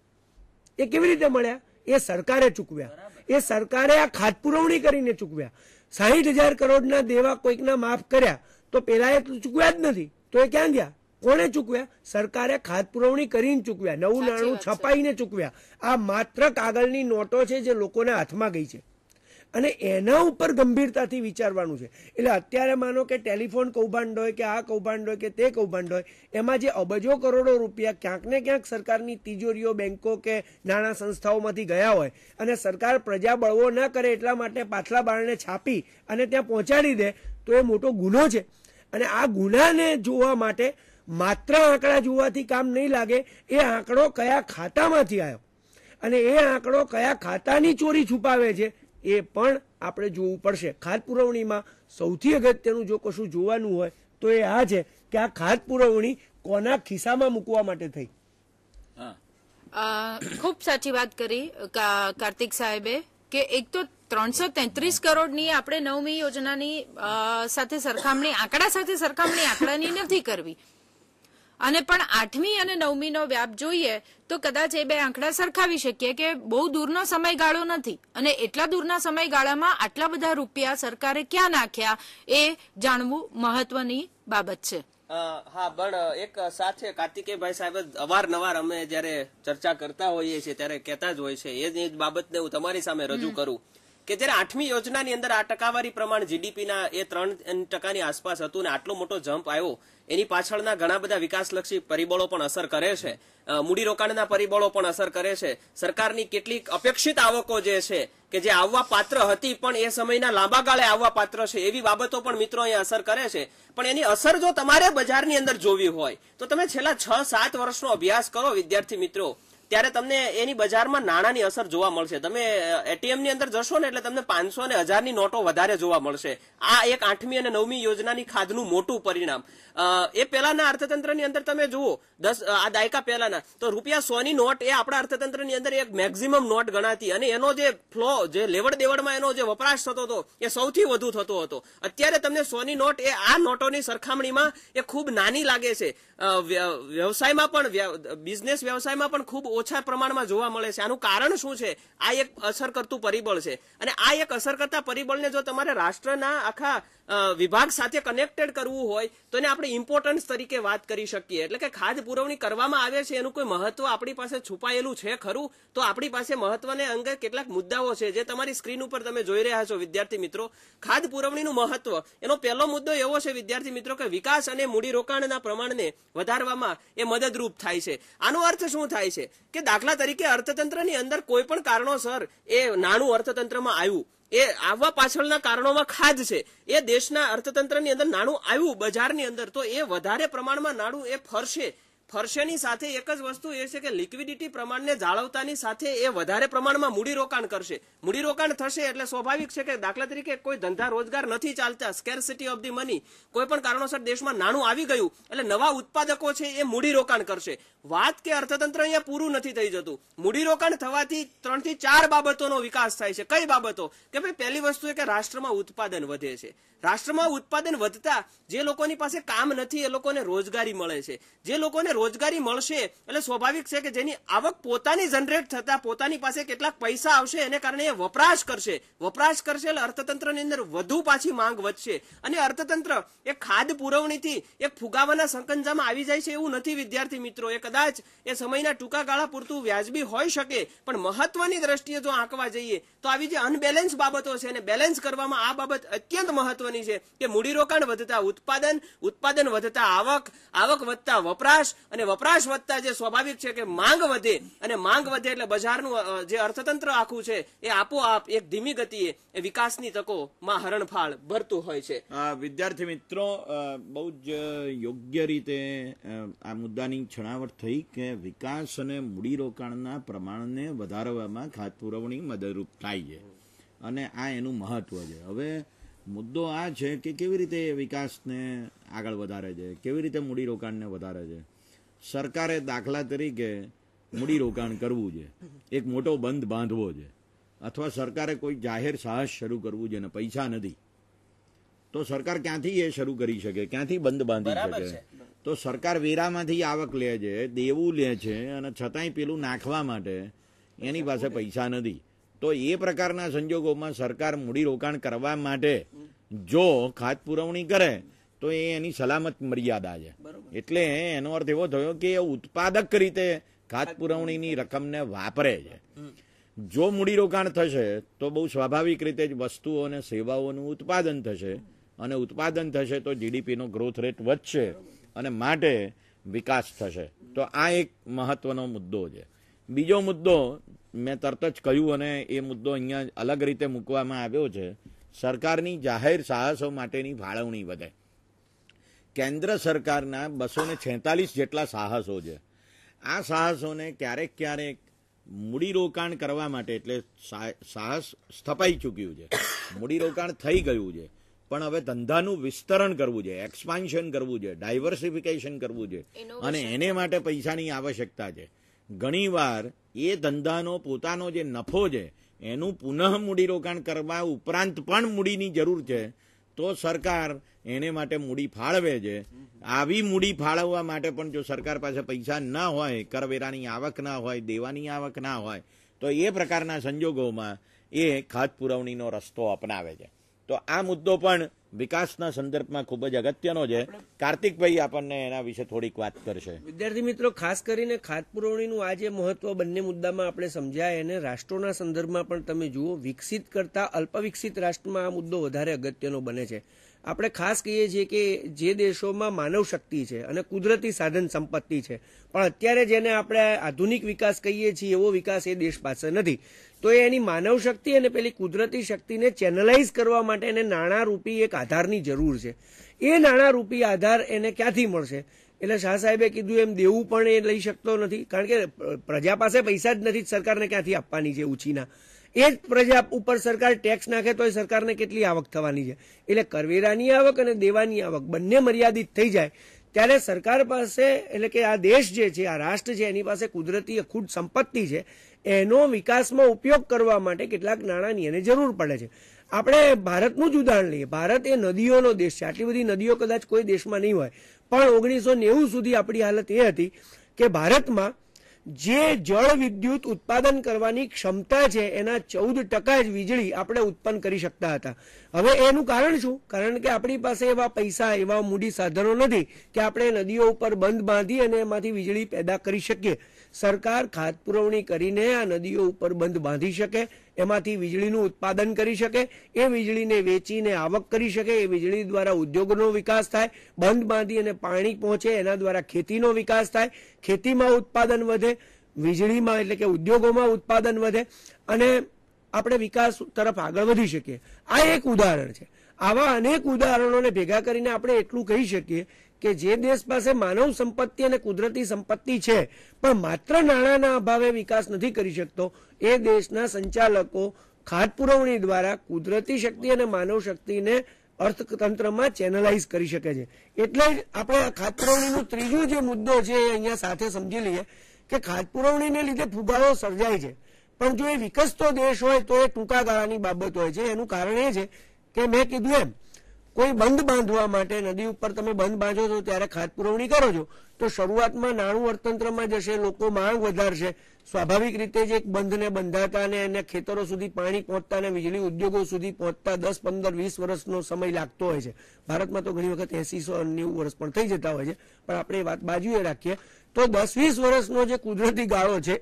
એ કેવી રીતે મળ્યા એ સરકારે ચૂકવ્યા એ સરકારે આ ખાત પુરવણી કરીને ચૂકવ્યા સાહીઠ હજાર કરોડના દેવા કોઈકના માફ કર્યા તો પેલા એ ચૂકવ્યા જ નથી તો એ ક્યાં ગયા કોણે ચૂકવ્યા સરકારે ખાત પુરવણી કરીને ચૂકવ્યા નવું નાણું છપાઈને ચૂકવ્યા આ માત્ર કાગળની નોટો છે જે લોકોના હાથમાં ગઈ છે અને એના ઉપર ગંભીરતાથી વિચારવાનું છે એટલે અત્યારે માનો કે ટેલિફોન કૌભાંડ હોય કે આ કૌભાંડ હોય કે તે કૌભાંડ હોય એમાં જે અબજો કરોડો રૂપિયા ક્યાંક ને ક્યાંક સરકારની તિજોરીઓ બેંકો કે નાણાં સંસ્થાઓમાંથી ગયા હોય અને સરકાર પ્રજા બળવો ન કરે એટલા માટે પાછલા બારણે છાપી અને ત્યાં પહોંચાડી દે તો એ મોટો ગુનો છે અને આ ગુનાને જોવા માટે માત્ર આંકડા જોવાથી કામ નહીં લાગે એ આંકડો કયા ખાતામાંથી આવ્યો અને એ આંકડો કયા ખાતાની ચોરી છુપાવે છે એ પણ આપણે જોવું પડશે ખાત પુરવણીમાં સૌથી અગત્યનું જો કશું જોવાનું હોય તો એ આ છે કે આ ખાત પુરવણી કોના ખિસ્સામાં મૂકવા માટે થઈ ખૂબ સાચી વાત કરી કાર્તિક સાહેબે કે એક તો ત્રણસો તેત્રીસ કરોડની આપણે નવમી યોજનાની સાથે સરખામણી આંકડા સાથે સરખામણી આંકડાની નથી કરવી અને પણ આઠમી અને નવમીનો વ્યાપ જોઈએ તો કદાચ એ બે આંકડા સરખાવી શકીએ કે બહુ દૂરનો સમયગાળો નથી અને એટલા દૂરના સમયગાળામાં આટલા બધા રૂપિયા સરકારે ક્યાં નાખ્યા એ જાણવું મહત્વની બાબત છે હા પણ એક સાથે કાર્તિકેયભાઈ સાહેબ અવારનવાર અમે જયારે ચર્ચા કરતા હોઈએ છીએ ત્યારે કહેતા જ હોય છે એ જ બાબતને હું તમારી સામે રજૂ કરું કે જ્યારે આઠમી યોજનાની અંદર આ ટકાવારી પ્રમાણ જીડીપીના એ ત્રણ ટકાની આસપાસ હતું અને આટલો મોટો જમ્પ આવ્યો એની પાછળના ઘણા બધા વિકાસલક્ષી પરિબળો પણ અસર કરે છે મૂડીરોકાણના પરિબળો પણ અસર કરે છે સરકારની કેટલીક અપેક્ષિત આવકો જે છે કે જે આવવા પાત્ર હતી પણ એ સમયના લાંબા ગાળે આવવા પાત્ર છે એવી બાબતો પણ મિત્રો અહીંયા અસર કરે છે પણ એની અસર જો તમારે બજારની અંદર જોવી હોય તો તમે છેલ્લા છ સાત વર્ષનો અભ્યાસ કરો વિદ્યાર્થી મિત્રો ત્યારે તમને એની બજારમાં નાણાંની અસર જોવા મળશે તમે એટીએમની અંદર જશો ને એટલે તમને પાંચસો ને હજારની નોટો વધારે જોવા મળશે આ એક આઠમી અને નવમી યોજનાની ખાધનું મોટું પરિણામ એ પહેલાના અર્થતંત્રની અંદર તમે જુઓ દસ આ દાયકા પહેલાના તો રૂપિયા સોની નોટ એ આપણા અર્થતંત્રની અંદર એક મેક્ઝિમમ નોટ ગણાતી અને એનો જે ફ્લો જે લેવડ દેવડમાં એનો જે વપરાશ થતો હતો એ સૌથી વધુ થતો હતો અત્યારે તમને સોની નોટ એ આ નોટોની સરખામણીમાં એ ખૂબ નાની લાગે છે વ્યવસાયમાં પણ બિઝનેસ વ્યવસાયમાં પણ ખૂબ ઓછા પ્રમાણમાં જોવા મળે છે આનું કારણ શું છે આ એક અસર કરતું પરિબળ છે અને આ એક અસર કરતા પરિબળને જો તમારે રાષ્ટ્રના આખા વિભાગ સાથે કનેક્ટેડ કરવું હોય તો એને આપણે ઇમ્પોર્ટન્સ તરીકે વાત કરી શકીએ એટલે કે ખાદ્ય પુરવણી કરવામાં આવે છે એનું કોઈ મહત્વ આપણી પાસે છુપાયેલું છે ખરું તો આપણી પાસે મહત્વને અંગે કેટલાક મુદ્દાઓ છે જે તમારી સ્ક્રીન ઉપર તમે જોઈ રહ્યા છો વિદ્યાર્થી મિત્રો ખાદ્ય પુરવણીનું મહત્વ એનો પહેલો મુદ્દો એવો છે વિદ્યાર્થી મિત્રો કે વિકાસ અને મૂડીરોકાણના પ્રમાણને વધારવામાં એ મદદરૂપ થાય છે આનો અર્થ શું થાય છે કે દાખલા તરીકે અર્થતંત્રની અંદર કોઈ પણ કારણોસર એ નાનું અર્થતંત્રમાં આવ્યું એ આવવા પાછળના કારણોમાં ખાધ છે એ દેશના અર્થતંત્રની અંદર નાણું આવ્યું બજારની અંદર તો એ વધારે પ્રમાણમાં નાણું એ ફરશે ફરશેની સાથે એક જ વસ્તુ એ છે કે લિક્વિડિટી પ્રમાણને જાળવતાની સાથે એ વધારે પ્રમાણમાં મૂડીરોકાણ કરશે મૂડીરોકાણ થશે એટલે સ્વાભાવિક છે કે દાખલા તરીકે કોઈ ધંધા રોજગાર નથી ચાલતા સિટી ઓફ ધી મની કોઈ પણ કારણોસર દેશમાં નાણું આવી ગયું એટલે નવા ઉત્પાદકો છે એ મૂડીરોકાણ કરશે વાત કે અર્થતંત્ર અહીંયા પૂરું નથી થઈ જતું મૂડીરોકાણ થવાથી ત્રણ થી ચાર બાબતોનો વિકાસ થાય છે કઈ બાબતો કે ભાઈ પહેલી વસ્તુ એ કે રાષ્ટ્રમાં ઉત્પાદન વધે છે રાષ્ટ્રમાં ઉત્પાદન વધતા જે લોકોની પાસે કામ નથી એ લોકોને રોજગારી મળે છે જે લોકોને રોજગારી મળશે એટલે સ્વાભાવિક છે કે જેની આવક પોતાની જનરેટ થતા પોતાની પાસે કેટલાક પૈસા આવશે એને કારણે એ વપરાશ કરશે વપરાશ કરશે એટલે અર્થતંત્રની અંદર વધુ પાછી માંગ વધશે અને અર્થતંત્ર એ ખાદ પુરવણીથી એક ફુગાવાના સંકંજામાં આવી જાય છે એવું નથી વિદ્યાર્થી મિત્રો એ કદાચ એ સમયના ટૂંકા ગાળા પૂરતું વ્યાજબી હોઈ શકે પણ મહત્વની દ્રષ્ટિએ જો આંકવા જઈએ તો આવી જે અનબેલેન્સ બાબતો છે એને બેલેન્સ કરવામાં આ બાબત અત્યંત મહત્વની છે કે મૂડીરોકાણ વધતા ઉત્પાદન ઉત્પાદન વધતા આવક આવક વધતા વપરાશ અને વપરાશ વધતા જે સ્વાભાવિક છે કે માંગ વધે અને માંગ વધે એટલે બજારનું જે અર્થતંત્ર આખું છે એ આપોઆપ એક ધીમી ગતિએ એ વિકાસની તકોમાં હરણફાળ ભરતું હોય છે વિદ્યાર્થી મિત્રો બહુ જ યોગ્ય રીતે આ મુદ્દાની છણાવટ થઈ કે વિકાસ અને મૂડીરોકાણના પ્રમાણને વધારવામાં ખાત પુરવણી મદદરૂપ થાય છે અને આ એનું મહત્વ છે હવે મુદ્દો આ છે કે કેવી રીતે વિકાસને આગળ વધારે છે કેવી રીતે મૂડીરોકાણને વધારે છે સરકારે દાખલા તરીકે મૂડીરોકાણ કરવું છે એક મોટો બંધ બાંધવો છે અથવા સરકારે કોઈ જાહેર સાહસ શરૂ કરવું છે ને પૈસા નથી તો સરકાર ક્યાંથી એ શરૂ કરી શકે ક્યાંથી બંધ બાંધી શકે તો સરકાર વેરામાંથી આવક લે છે દેવું લે છે અને છતાંય પેલું નાખવા માટે એની પાસે પૈસા નથી તો એ પ્રકારના સંજોગોમાં સરકાર મૂડીરોકાણ કરવા માટે જો ખાત પુરવણી કરે તો એ એની સલામત મર્યાદા છે એટલે એનો અર્થ એવો થયો કે એ ઉત્પાદક રીતે ખાત પુરવણીની રકમને વાપરે છે જો મૂડીરોકાણ થશે તો બહુ સ્વાભાવિક રીતે જ વસ્તુઓ અને સેવાઓનું ઉત્પાદન થશે અને ઉત્પાદન થશે તો જીડીપીનો ગ્રોથ રેટ વધશે અને માટે વિકાસ થશે તો આ એક મહત્વનો મુદ્દો છે બીજો મુદ્દો મેં તરત જ કહ્યું અને એ મુદ્દો અહીંયા અલગ રીતે મૂકવામાં આવ્યો છે સરકારની જાહેર સાહસો માટેની ફાળવણી વધે કેન્દ્ર સરકારના બસો ને છેતાલીસ જેટલા સાહસો છે આ સાહસોને ક્યારેક ક્યારેક મૂડીરોકાણ કરવા માટે એટલે સાહસ સ્થપાઈ ચૂક્યું છે મૂડીરોકાણ થઈ ગયું છે પણ હવે ધંધાનું વિસ્તરણ કરવું છે એક્સપાન્શન કરવું છે ડાયવર્સિફિકેશન કરવું છે અને એને માટે પૈસાની આવશ્યકતા છે ઘણીવાર એ ધંધાનો પોતાનો જે નફો છે એનું પુનઃ મૂડીરોકાણ કરવા ઉપરાંત પણ મૂડીની જરૂર છે તો સરકાર એને માટે મૂડી ફાળવે છે આવી મૂડી ફાળવવા માટે પણ જો સરકાર પાસે પૈસા ન હોય કરવેરાની આવક ના હોય દેવાની આવક ના હોય તો એ પ્રકારના સંજોગોમાં એ ખાત પુરવણીનો રસ્તો અપનાવે છે તો આ મુદ્દો પણ વિકાસના સંદર્ભમાં ખૂબ જ અગત્યનો છે કાર્તિકભાઈ આપણને એના વિશે થોડીક વાત કરશે વિદ્યાર્થી મિત્રો ખાસ કરીને ખાત પુરવણીનું આ જે મહત્વ બંને મુદ્દામાં આપણે સમજાય એને રાષ્ટ્રોના સંદર્ભમાં પણ તમે જુઓ વિકસિત કરતા અલ્પ વિકસિત રાષ્ટ્રમાં આ મુદ્દો વધારે અગત્યનો બને છે આપણે ખાસ કહીએ છીએ કે જે દેશોમાં માનવ શક્તિ છે અને કુદરતી સાધન સંપત્તિ છે પણ અત્યારે જેને આપણે આધુનિક વિકાસ કહીએ છીએ એવો વિકાસ એ દેશ પાસે નથી તો એની માનવ શક્તિ અને પેલી કુદરતી શક્તિને ચેનલાઇઝ કરવા માટે એને નાણાંરૂપી એક આધારની જરૂર છે એ નાણાંરૂપી આધાર એને ક્યાંથી મળશે એટલે શાહ સાહેબે કીધું એમ દેવું પણ એ લઈ શકતો નથી કારણ કે પ્રજા પાસે પૈસા જ નથી સરકારને ક્યાંથી આપવાની છે ઉછીના એ જ પ્રજા ઉપર સરકાર ટેક્સ નાખે તો એ સરકારને કેટલી આવક થવાની છે એટલે કરવેરાની આવક અને દેવાની આવક બંને મર્યાદિત થઈ જાય ત્યારે સરકાર પાસે એટલે કે આ દેશ જે છે આ રાષ્ટ્ર છે એની પાસે કુદરતી અખૂટ સંપત્તિ છે એનો વિકાસમાં ઉપયોગ કરવા માટે કેટલાક નાણાંની એને જરૂર પડે છે આપણે ભારતનું જ ઉદાહરણ લઈએ ભારત એ નદીઓનો દેશ છે આટલી બધી નદીઓ કદાચ કોઈ દેશમાં નહીં હોય પણ ઓગણીસો નેવું સુધી આપણી હાલત એ હતી કે ભારતમાં જે જળ વિદ્યુત ઉત્પાદન કરવાની ક્ષમતા છે એના ચૌદ ટકા જ વીજળી આપણે ઉત્પન્ન કરી શકતા હતા હવે એનું કારણ શું કારણ કે આપણી પાસે એવા પૈસા એવા મૂડી સાધનો નથી કે આપણે નદીઓ ઉપર બંધ બાંધી અને એમાંથી વીજળી પેદા કરી શકીએ સરકાર ખાત પુરવણી કરીને આ નદીઓ ઉપર બંધ બાંધી શકે એમાંથી વીજળીનું ઉત્પાદન કરી શકે એ વીજળીને વેચીને આવક કરી શકે એ વીજળી દ્વારા ઉદ્યોગનો વિકાસ થાય બંધ બાંધી અને પાણી પહોંચે એના દ્વારા ખેતીનો વિકાસ થાય ખેતીમાં ઉત્પાદન વધે વીજળીમાં એટલે કે ઉદ્યોગોમાં ઉત્પાદન વધે અને આપણે વિકાસ તરફ આગળ વધી શકીએ આ એક ઉદાહરણ છે આવા અનેક ઉદાહરણોને ભેગા કરીને આપણે એટલું કહી શકીએ કે જે દેશ પાસે માનવ સંપત્તિ અને કુદરતી સંપત્તિ છે પણ માત્ર નાણાંના અભાવે વિકાસ નથી કરી શકતો એ દેશના સંચાલકો ખાત પુરવણી દ્વારા કુદરતી શક્તિ અને માનવ શક્તિને અર્થતંત્રમાં ચેનલાઇઝ કરી શકે છે એટલે જ આપણે આ ખાત પુરવણીનો ત્રીજો જે મુદ્દો છે એ અહીંયા સાથે સમજી લઈએ કે ખાત પુરવણીને લીધે ફુગાવો સર્જાય છે પણ જો એ વિકસતો દેશ હોય તો એ ટૂંકા ગાળાની બાબત હોય છે એનું કારણ એ છે કે મેં કીધું એમ કોઈ બંધ બાંધવા માટે નદી ઉપર તમે બંધ બાંધો છો ત્યારે ખાત પુરવણી કરો છો તો શરૂઆતમાં નાણું અર્થતંત્રમાં જશે લોકો માંગ વધારશે સ્વાભાવિક રીતે જ એક બંધને બંધાતા અને એને ખેતરો સુધી પાણી પહોંચતા અને વીજળી ઉદ્યોગો સુધી પહોંચતા દસ પંદર વીસ વર્ષનો સમય લાગતો હોય છે ભારતમાં તો ઘણી વખત એસી સો નેવું વર્ષ પણ થઈ જતા હોય છે પણ આપણે વાત બાજુએ રાખીએ તો દસ વીસ વર્ષનો જે કુદરતી ગાળો છે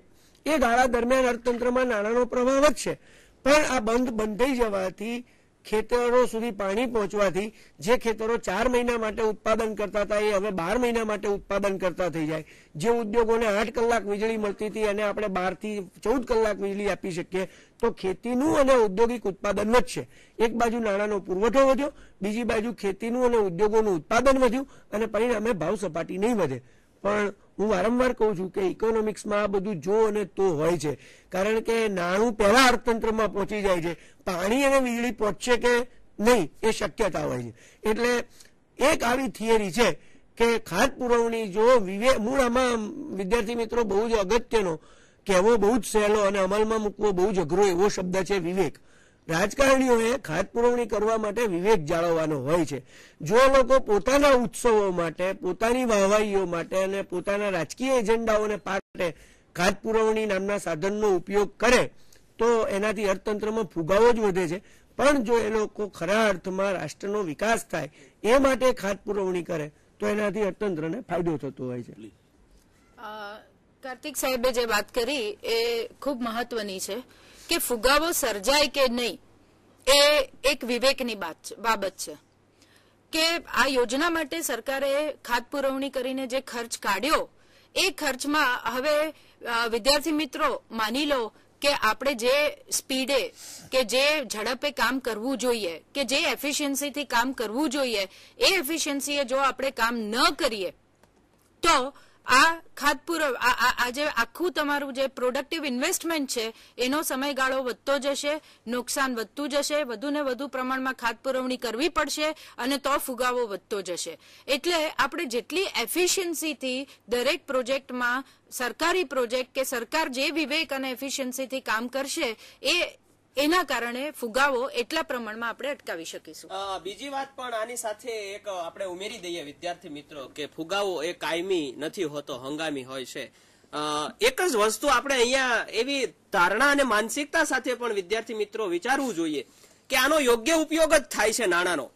એ ગાળા દરમિયાન અર્થતંત્રમાં નાણાંનો જ છે પણ આ બંધ બંધાઈ જવાથી ખેતરો સુધી પાણી પહોંચવાથી જે ખેતરો ચાર મહિના માટે ઉત્પાદન કરતા હતા એ હવે બાર મહિના માટે ઉત્પાદન કરતા થઈ જાય જે ઉદ્યોગોને આઠ કલાક વીજળી મળતી હતી અને આપણે બારથી ચૌદ કલાક વીજળી આપી શકીએ તો ખેતીનું અને ઔદ્યોગિક ઉત્પાદન વધશે એક બાજુ નાણાંનો પુરવઠો વધ્યો બીજી બાજુ ખેતીનું અને ઉદ્યોગોનું ઉત્પાદન વધ્યું અને પરિણામે ભાવ સપાટી નહીં વધે પણ હું વારંવાર કહું છું કે ઇકોનોમિક્સમાં આ બધું જો અને તો હોય છે કારણ કે નાણું પહેલા અર્થતંત્રમાં પહોંચી જાય છે પાણી અને વીજળી પહોંચશે કે નહીં એ શક્યતા હોય છે એટલે એક આવી થિયરી છે કે ખાત પુરવણી જો વિવેક મૂળ આમાં વિદ્યાર્થી મિત્રો બહુ જ અગત્યનો કહેવો બહુ જ સહેલો અને અમલમાં મૂકવો બહુ જ અઘરો એવો શબ્દ છે વિવેક રાજકારણીઓએ ખાત પુરવણી કરવા માટે વિવેક જાળવવાનો હોય છે જો લોકો પોતાના ઉત્સવો માટે પોતાની વાહવાહીઓ માટે અને પોતાના રાજકીય એજન્ડાઓને માટે ખાત પુરવણી નામના સાધનનો ઉપયોગ કરે તો એનાથી અર્થતંત્રમાં ફુગાવો જ વધે છે પણ જો એ લોકો ખરા અર્થમાં રાષ્ટ્રનો વિકાસ થાય એ માટે ખાત પુરવણી કરે તો એનાથી અર્થતંત્રને ફાયદો થતો હોય છે કાર્તિક સાહેબે જે વાત કરી એ ખૂબ મહત્વની છે કે ફુગાવો સર્જાય કે નહીં એ એક વિવેકની બાબત છે કે આ યોજના માટે સરકારે ખાત પુરવણી કરીને જે ખર્ચ કાઢ્યો એ ખર્ચમાં હવે વિદ્યાર્થી મિત્રો માની લો કે આપણે જે સ્પીડે કે જે ઝડપે કામ કરવું જોઈએ કે જે એફિશિયન્સીથી કામ કરવું જોઈએ એ એફિશિયન્સીએ જો આપણે કામ ન કરીએ તો આ ખાતપુર આજે આખું તમારું જે પ્રોડક્ટિવ ઇન્વેસ્ટમેન્ટ છે એનો સમયગાળો વધતો જશે નુકસાન વધતું જશે વધુ ને વધુ પ્રમાણમાં ખાત પુરવણી કરવી પડશે અને તો ફુગાવો વધતો જશે એટલે આપણે જેટલી એફિશિયન્સીથી દરેક પ્રોજેક્ટમાં સરકારી પ્રોજેક્ટ કે સરકાર જે વિવેક અને એફિશિયન્સીથી કામ કરશે એ એના કારણે ફુગાવો એટલા પ્રમાણમાં આપણે અટકાવી શકીશું બીજી વાત પણ આની સાથે એક આપણે ઉમેરી દઈએ વિદ્યાર્થી મિત્રો કે ફુગાવો એ કાયમી નથી હોતો હંગામી હોય છે એક જ વસ્તુ આપણે અહીંયા એવી ધારણા અને માનસિકતા સાથે પણ વિદ્યાર્થી મિત્રો વિચારવું જોઈએ કે આનો યોગ્ય ઉપયોગ જ થાય છે નાણાંનો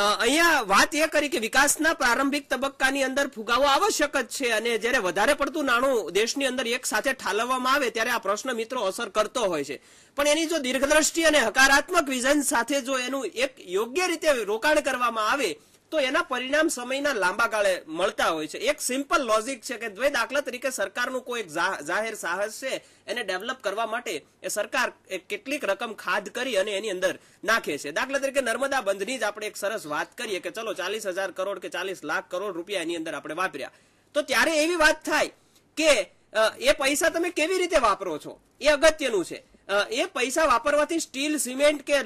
અહીંયા વાત એ કરી કે વિકાસના પ્રારંભિક તબક્કાની અંદર ફુગાવો આવશ્યક જ છે અને જ્યારે વધારે પડતું નાણું દેશની અંદર એક સાથે ઠાલવવામાં આવે ત્યારે આ પ્રશ્ન મિત્રો અસર કરતો હોય છે પણ એની જો દીર્ઘદ્રષ્ટિ અને હકારાત્મક વિઝન સાથે જો એનું એક યોગ્ય રીતે રોકાણ કરવામાં આવે તો એના પરિણામ સમયના લાંબા ગાળે મળતા હોય છે એક સિમ્પલ લોજિક છે કે દ્વે દાખલા તરીકે સરકારનું કોઈ જાહેર સાહસ છે એને ડેવલપ કરવા માટે એ સરકાર કેટલીક રકમ ખાદ કરી અને એની અંદર નાખે છે દાખલા તરીકે નર્મદા બંધની જ આપણે એક સરસ વાત કરીએ કે ચલો ચાલીસ હજાર કરોડ કે ચાલીસ લાખ કરોડ રૂપિયા એની અંદર આપણે વાપર્યા તો ત્યારે એવી વાત થાય કે એ પૈસા તમે કેવી રીતે વાપરો છો એ અગત્યનું છે એ પૈસા વાપરવાથી સ્ટીલ સિમેન્ટ કે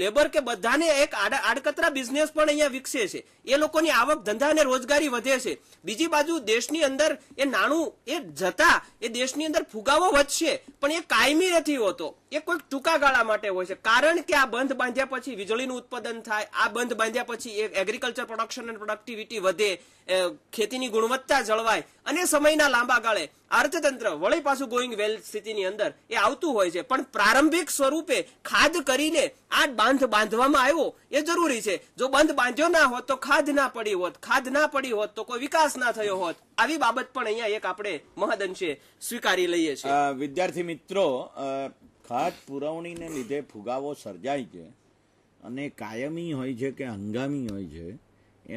લેબર કે બધાને એક આડકતરા બિઝનેસ પણ અહીંયા વિકસે છે એ લોકોની આવક ધંધા અને રોજગારી વધે છે બીજી બાજુ દેશની અંદર એ નાણું એ જતા એ દેશની અંદર ફુગાવો વધશે પણ એ કાયમી નથી હોતો એ કોઈક ટૂંકા ગાળા માટે હોય છે કારણ કે આ બંધ બાંધ્યા પછી વીજળીનું ઉત્પાદન થાય આ બંધ બાંધ્યા પછી એ એગ્રીકલ્ચર પ્રોડક્શન અને પ્રોડક્ટિવિટી વધે ખેતીની ગુણવત્તા જળવાય અને સમયના લાંબા ગાળે અર્થતંત્ર વળી પાછું ગોઈંગ વેલ સ્થિતિની અંદર એ આવતું હોય છે પણ પ્રારંભિક સ્વરૂપે ખાદ કરીને આ બાંધ બાંધવામાં આવ્યો એ જરૂરી છે જો બંધ બાંધ્યો ના હોત તો ખાદ ના પડી હોત ખાદ ના પડી હોત તો કોઈ વિકાસ ના થયો હોત આવી બાબત પણ અહીંયા એક આપણે અંશે સ્વીકારી લઈએ છીએ વિદ્યાર્થી મિત્રો ખત પુરવણીને લીધે ફુગાવો સર્જાય છે અને કાયમી હોય છે કે હંગામી હોય છે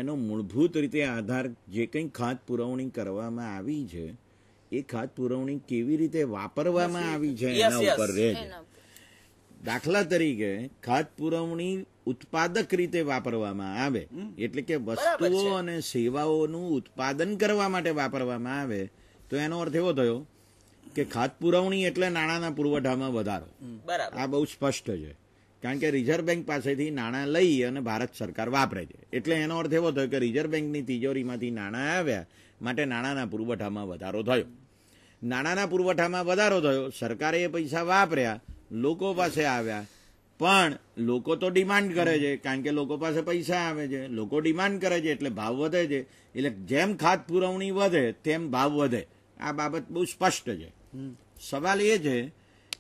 એનો મૂળભૂત રીતે આધાર જે કંઈ ખાત પુરવણી કરવામાં આવી છે એ ખાત પુરવણી કેવી રીતે વાપરવામાં આવી છે એના ઉપર રહે છે દાખલા તરીકે ખાત પુરવણી ઉત્પાદક રીતે વાપરવામાં આવે એટલે કે વસ્તુઓ અને સેવાઓનું ઉત્પાદન કરવા માટે વાપરવામાં આવે તો એનો અર્થ એવો થયો કે ખાત પુરવણી એટલે નાણાંના પુરવઠામાં વધારો બરાબર આ બહુ સ્પષ્ટ છે કારણ કે રિઝર્વ બેંક પાસેથી નાણાં લઈ અને ભારત સરકાર વાપરે છે એટલે એનો અર્થ એવો થયો કે રિઝર્વ બેંકની તિજોરીમાંથી નાણાં આવ્યા માટે નાણાંના પુરવઠામાં વધારો થયો નાણાંના પુરવઠામાં વધારો થયો સરકારે એ પૈસા વાપર્યા લોકો પાસે આવ્યા પણ લોકો તો ડિમાન્ડ કરે છે કારણ કે લોકો પાસે પૈસા આવે છે લોકો ડિમાન્ડ કરે છે એટલે ભાવ વધે છે એટલે જેમ ખાત પુરવણી વધે તેમ ભાવ વધે આ બાબત બહુ સ્પષ્ટ છે સવાલ એ છે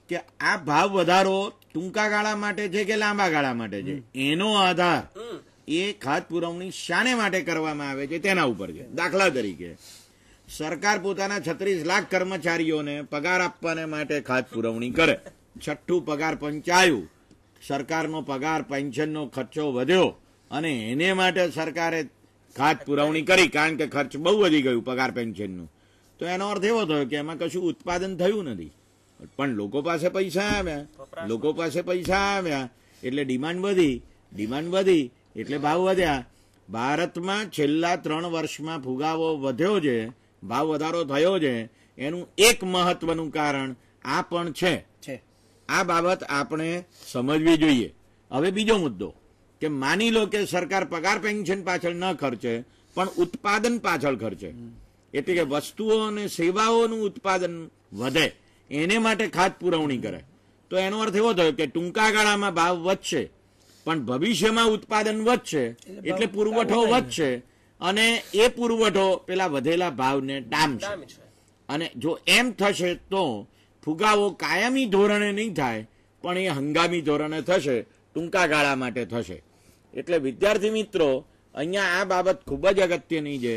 કે આ ભાવ વધારો ટૂંકા ગાળા માટે છે કે લાંબા ગાળા માટે છે એનો આધાર એ ખાત પુરવણી શાને માટે કરવામાં આવે છે તેના ઉપર છે દાખલા તરીકે સરકાર પોતાના છત્રીસ લાખ કર્મચારીઓને પગાર આપવાને માટે ખાત પુરવણી કરે છઠ્ઠું પગાર પંચાયું સરકારનો પગાર પેન્શનનો ખર્ચો વધ્યો અને એને માટે સરકારે ખાત પુરવણી કરી કારણ કે ખર્ચ બહુ વધી ગયું પગાર પેન્શનનું તો એનો અર્થ એવો થયો કે એમાં કશું ઉત્પાદન થયું નથી પણ લોકો પાસે પૈસા આવ્યા લોકો પાસે પૈસા આવ્યા એટલે ડિમાન્ડ વધી ડિમાન્ડ વધી એટલે ભાવ વધ્યા ભારતમાં છેલ્લા ત્રણ વર્ષમાં ફુગાવો વધ્યો છે ભાવ વધારો થયો છે એનું એક મહત્વનું કારણ આ પણ છે આ બાબત આપણે સમજવી જોઈએ હવે બીજો મુદ્દો કે માની લો કે સરકાર પગાર પેન્શન પાછળ ન ખર્ચે પણ ઉત્પાદન પાછળ ખર્ચે એટલે કે વસ્તુઓ અને સેવાઓનું ઉત્પાદન વધે એને માટે ખાત પુરવણી કરે તો એનો અર્થ એવો થયો કે ટૂંકા ગાળામાં ભાવ વધશે પણ ભવિષ્યમાં ઉત્પાદન વધશે એટલે પુરવઠો વધશે અને એ પુરવઠો પેલા વધેલા ભાવને ડામશે અને જો એમ થશે તો ફુગાવો કાયમી ધોરણે નહીં થાય પણ એ હંગામી ધોરણે થશે ટૂંકા ગાળા માટે થશે એટલે વિદ્યાર્થી મિત્રો અહીંયા આ બાબત ખૂબ જ અગત્યની છે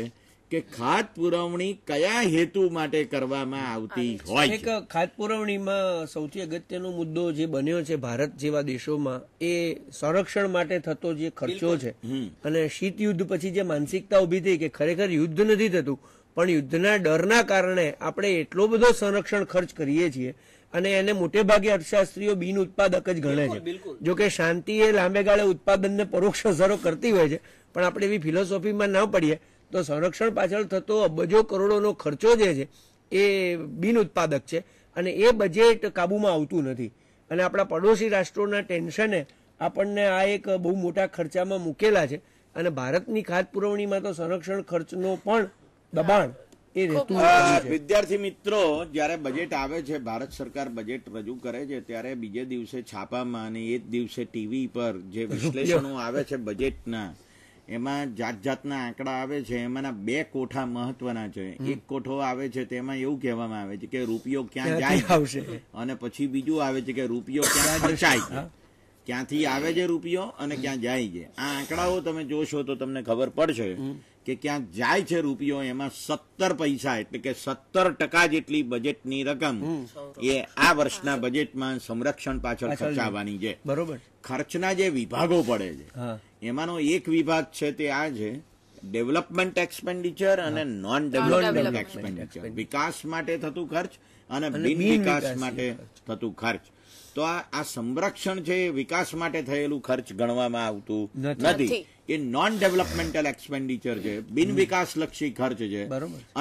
કે ખાત પુરવણી કયા હેતુ માટે કરવામાં આવતી હોય એક ખાત પુરવણીમાં સૌથી અગત્યનો મુદ્દો જે બન્યો છે ભારત જેવા દેશોમાં એ સંરક્ષણ માટે થતો જે ખર્ચો છે અને શીત યુદ્ધ પછી જે માનસિકતા ઉભી થઈ કે ખરેખર યુદ્ધ નથી થતું પણ યુદ્ધના ડરના કારણે આપણે એટલો બધો સંરક્ષણ ખર્ચ કરીએ છીએ અને એને મોટે ભાગે અર્થશાસ્ત્રીઓ બિન ઉત્પાદક જ ગણે છે જો કે શાંતિ એ લાંબે ગાળે ઉત્પાદનને પરોક્ષ અસરો કરતી હોય છે પણ આપણે એવી ફિલોસોફીમાં ન પડીએ તો સંરક્ષણ પાછળ થતો અબજો કરોડોનો ખર્ચો જે છે એ બિનઉત્પાદક છે અને એ બજેટ કાબૂમાં આવતું નથી અને આપણા પડોશી રાષ્ટ્રોના ટેન્શને આપણને આ એક બહુ મોટા ખર્ચામાં મૂકેલા છે અને ભારતની ખાત પુરવણીમાં તો સંરક્ષણ ખર્ચનો પણ દબાણ એ રહેતું વિદ્યાર્થી મિત્રો જ્યારે બજેટ આવે છે ભારત સરકાર બજેટ રજૂ કરે છે ત્યારે બીજે દિવસે છાપામાં અને એ જ દિવસે ટીવી પર જે વિશ્લેષણો આવે છે બજેટના એમાં જાત જાતના આંકડા આવે છે એમાંના બે કોઠા મહત્વના છે એક કોઠો આવે છે તેમાં એવું કહેવામાં આવે છે કે રૂપિયો ક્યાં જાય આવશે અને પછી બીજું આવે છે કે રૂપિયો ક્યાં ખર્ચાય ક્યાંથી આવે છે રૂપિયો અને ક્યાં જાય છે આ આંકડાઓ તમે જોશો તો તમને ખબર પડશે કે ક્યાં જાય છે રૂપિયો એમાં સત્તર પૈસા એટલે કે સત્તર ટકા જેટલી બજેટની રકમ એ આ વર્ષના બજેટમાં સંરક્ષણ પાછળ ખર્ચાવાની છે બરોબર ખર્ચના જે વિભાગો પડે છે એમાંનો એક વિભાગ છે તે આ છે ડેવલપમેન્ટ એક્સપેન્ડિચર અને નોન ડેવલપમેન્ટ એક્સપેન્ડિચર વિકાસ માટે થતું ખર્ચ અને બિન વિકાસ માટે થતું ખર્ચ તો આ સંરક્ષણ છે વિકાસ માટે થયેલું ખર્ચ ગણવામાં આવતું નથી કે નોન ડેવલપમેન્ટલ એક્સપેન્ડિચર છે બિન વિકાસલક્ષી ખર્ચ છે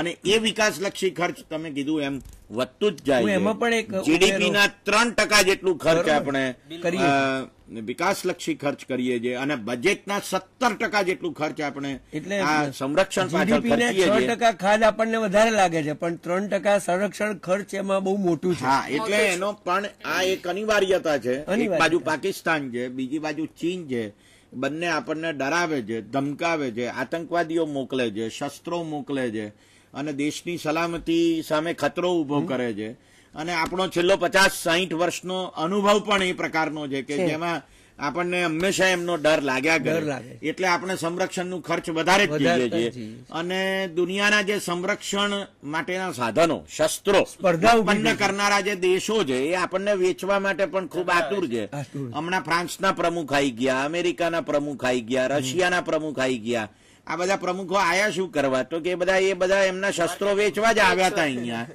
અને એ વિકાસલક્ષી ખર્ચ તમે કીધું એમ વધતું જ જાય એમાં પણ એક જીડીપીના ત્રણ ટકા જેટલું ખર્ચ આપણે વિકાસલક્ષી ખર્ચ કરીએ છીએ અને બજેટના સત્તર ટકા જેટલું ખર્ચ આપણે એટલે સંરક્ષણ ટકા ખાદ આપણને વધારે લાગે છે પણ ત્રણ ટકા સંરક્ષણ ખર્ચ એમાં બહુ મોટું છે હા એટલે એનો પણ આ એક અનિવાર્યતા છે એક બાજુ પાકિસ્તાન છે બીજી બાજુ ચીન છે બંને આપણને ડરાવે છે ધમકાવે છે આતંકવાદીઓ મોકલે છે શસ્ત્રો મોકલે છે અને દેશની સલામતી સામે ખતરો ઉભો કરે છે અને આપણો છેલ્લો પચાસ સાહીઠ વર્ષનો અનુભવ પણ એ પ્રકારનો છે કે જેમાં આપણને હંમેશા એમનો ડર લાગ્યા ડર લાગે એટલે આપણે સંરક્ષણનું ખર્ચ વધારે છીએ અને દુનિયાના જે સંરક્ષણ માટેના સાધનો શસ્ત્રો સ્પર્ધા ઉત્પન્ન કરનારા જે દેશો છે એ આપણને વેચવા માટે પણ ખૂબ આતુર છે હમણાં ફ્રાન્સના પ્રમુખ આવી ગયા અમેરિકાના પ્રમુખ આવી ગયા રશિયાના પ્રમુખ આવી ગયા આ બધા પ્રમુખો આયા શું કરવા તો કે બધા એ બધા એમના શસ્ત્રો વેચવા જ આવ્યા હતા અહીંયા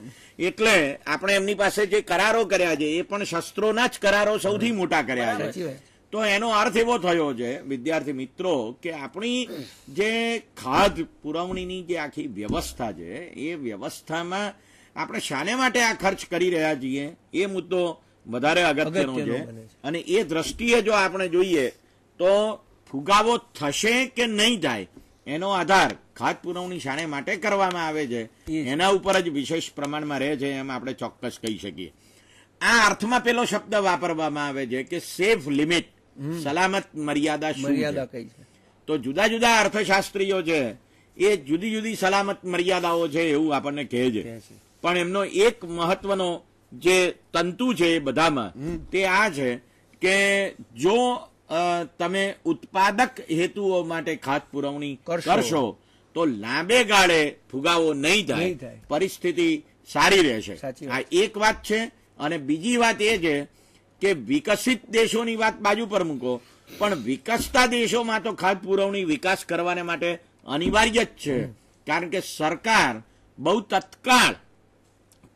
એટલે આપણે એમની પાસે જે કરારો કર્યા છે એ પણ શસ્ત્રોના જ કરારો સૌથી મોટા કર્યા છે તો એનો અર્થ એવો થયો છે વિદ્યાર્થી મિત્રો કે આપણી જે ખાધ પુરવણીની જે આખી વ્યવસ્થા છે એ વ્યવસ્થામાં આપણે શાને માટે આ ખર્ચ કરી રહ્યા છીએ એ મુદ્દો વધારે અગત્યનો છે અને એ દ્રષ્ટિએ જો આપણે જોઈએ તો ફુગાવો થશે કે નહીં જાય એનો આધાર ખાદ પુરવણી શાને માટે કરવામાં આવે છે એના ઉપર જ વિશેષ પ્રમાણમાં રહે છે એમ આપણે ચોક્કસ કહી શકીએ આ અર્થમાં પેલો શબ્દ વાપરવામાં આવે છે કે સેફ લિમિટ સલામત મર્યાદા મર્યાદા કઈ છે તો જુદા જુદા અર્થશાસ્ત્રીઓ છે એ જુદી જુદી સલામત મર્યાદાઓ છે એવું આપણને કહે છે પણ એમનો એક મહત્વનો જે તંતુ છે એ બધામાં તે આ છે કે જો તમે ઉત્પાદક હેતુઓ માટે ખાત પુરવણી કરશો તો લાંબે ગાળે ફુગાવો નહીં થાય પરિસ્થિતિ સારી રહેશે આ એક વાત છે અને બીજી વાત એ છે કે વિકસિત દેશોની વાત બાજુ પર મૂકો પણ વિકસતા દેશોમાં તો ખાદ્ય પુરવણી વિકાસ કરવાને માટે અનિવાર્ય જ છે કારણ કે સરકાર બહુ તત્કાળ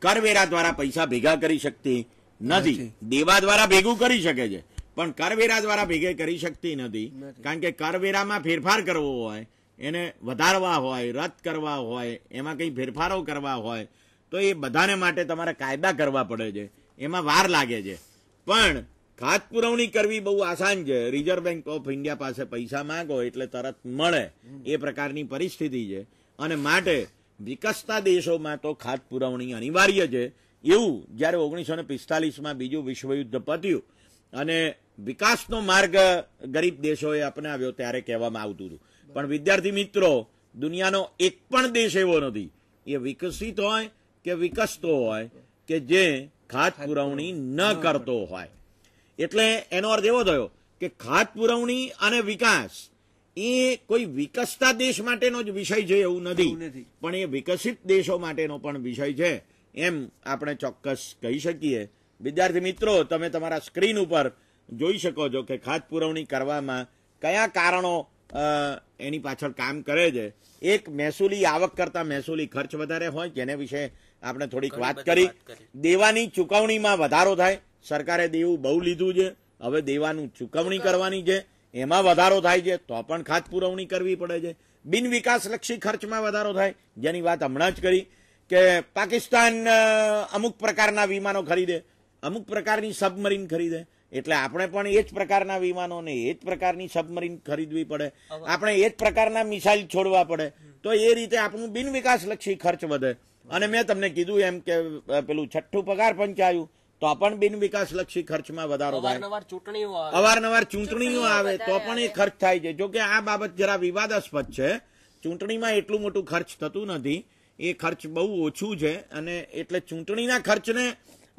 કરવેરા દ્વારા પૈસા ભેગા કરી શકતી નથી દેવા દ્વારા ભેગું કરી શકે છે પણ કરવેરા દ્વારા ભેગે કરી શકતી નથી કારણ કે કરવેરામાં ફેરફાર કરવો હોય એને વધારવા હોય રદ કરવા હોય એમાં કંઈ ફેરફારો કરવા હોય તો એ બધાને માટે તમારે કાયદા કરવા પડે છે એમાં વાર લાગે છે પણ ખાત પુરવણી કરવી બહુ આસાન છે રિઝર્વ બેંક ઓફ ઇન્ડિયા પાસે પૈસા માંગો એટલે તરત મળે એ પ્રકારની પરિસ્થિતિ છે અને માટે વિકસતા દેશોમાં તો ખાત પુરવણી અનિવાર્ય છે એવું જ્યારે ઓગણીસો ને પિસ્તાલીસમાં બીજું વિશ્વયુદ્ધ પત્યું અને વિકાસનો માર્ગ ગરીબ દેશોએ અપનાવ્યો ત્યારે કહેવામાં આવતું હતું પણ વિદ્યાર્થી મિત્રો દુનિયાનો એક પણ દેશ એવો નથી એ વિકસિત હોય કે વિકસતો હોય કે જે ખાત પુરવણી ન કરતો હોય એટલે એનો અર્થ એવો થયો કે ખાત પુરવણી અને વિકાસ એ કોઈ વિકસતા દેશ માટેનો જ વિષય છે એવું નથી પણ એ વિકસિત દેશો માટેનો પણ વિષય છે એમ આપણે ચોક્કસ કહી શકીએ વિદ્યાર્થી મિત્રો તમે તમારા સ્ક્રીન ઉપર જોઈ શકો છો કે ખાત પુરવણી કરવામાં કયા કારણો એની પાછળ કામ કરે છે એક મહેસૂલી આવક કરતાં મહેસૂલી ખર્ચ વધારે હોય જેને વિશે આપણે થોડીક વાત કરી દેવાની ચુકવણીમાં વધારો થાય સરકારે દેવું બહુ લીધું છે હવે દેવાનું ચુકવણી કરવાની છે એમાં વધારો થાય છે તો પણ ખાત પુરવણી કરવી પડે છે બિન વિકાસલક્ષી ખર્ચમાં વધારો થાય જેની વાત હમણાં જ કરી કે પાકિસ્તાન અમુક પ્રકારના વિમાનો ખરીદે અમુક પ્રકારની સબમરીન ખરીદે એટલે આપણે પણ એ જ પ્રકારના વિમાનો ને એ જ પ્રકારની સબમરીન ખરીદવી પડે આપણે એ જ પ્રકારના મિસાઇલ છોડવા પડે તો એ રીતે આપણું બિન વિકાસલક્ષી ખર્ચ વધે અને મેં તમને કીધું એમ કે પેલું છઠ્ઠું પગાર પંચ આવ્યું તો પણ બિન વિકાસલક્ષી ખર્ચમાં વધારો થાય અવારનવાર ચૂંટણીઓ આવે તો પણ એ ખર્ચ થાય છે જોકે આ બાબત જરા વિવાદાસ્પદ છે ચૂંટણીમાં એટલું મોટું ખર્ચ થતું નથી એ ખર્ચ બહુ ઓછું છે અને એટલે ચૂંટણીના ખર્ચને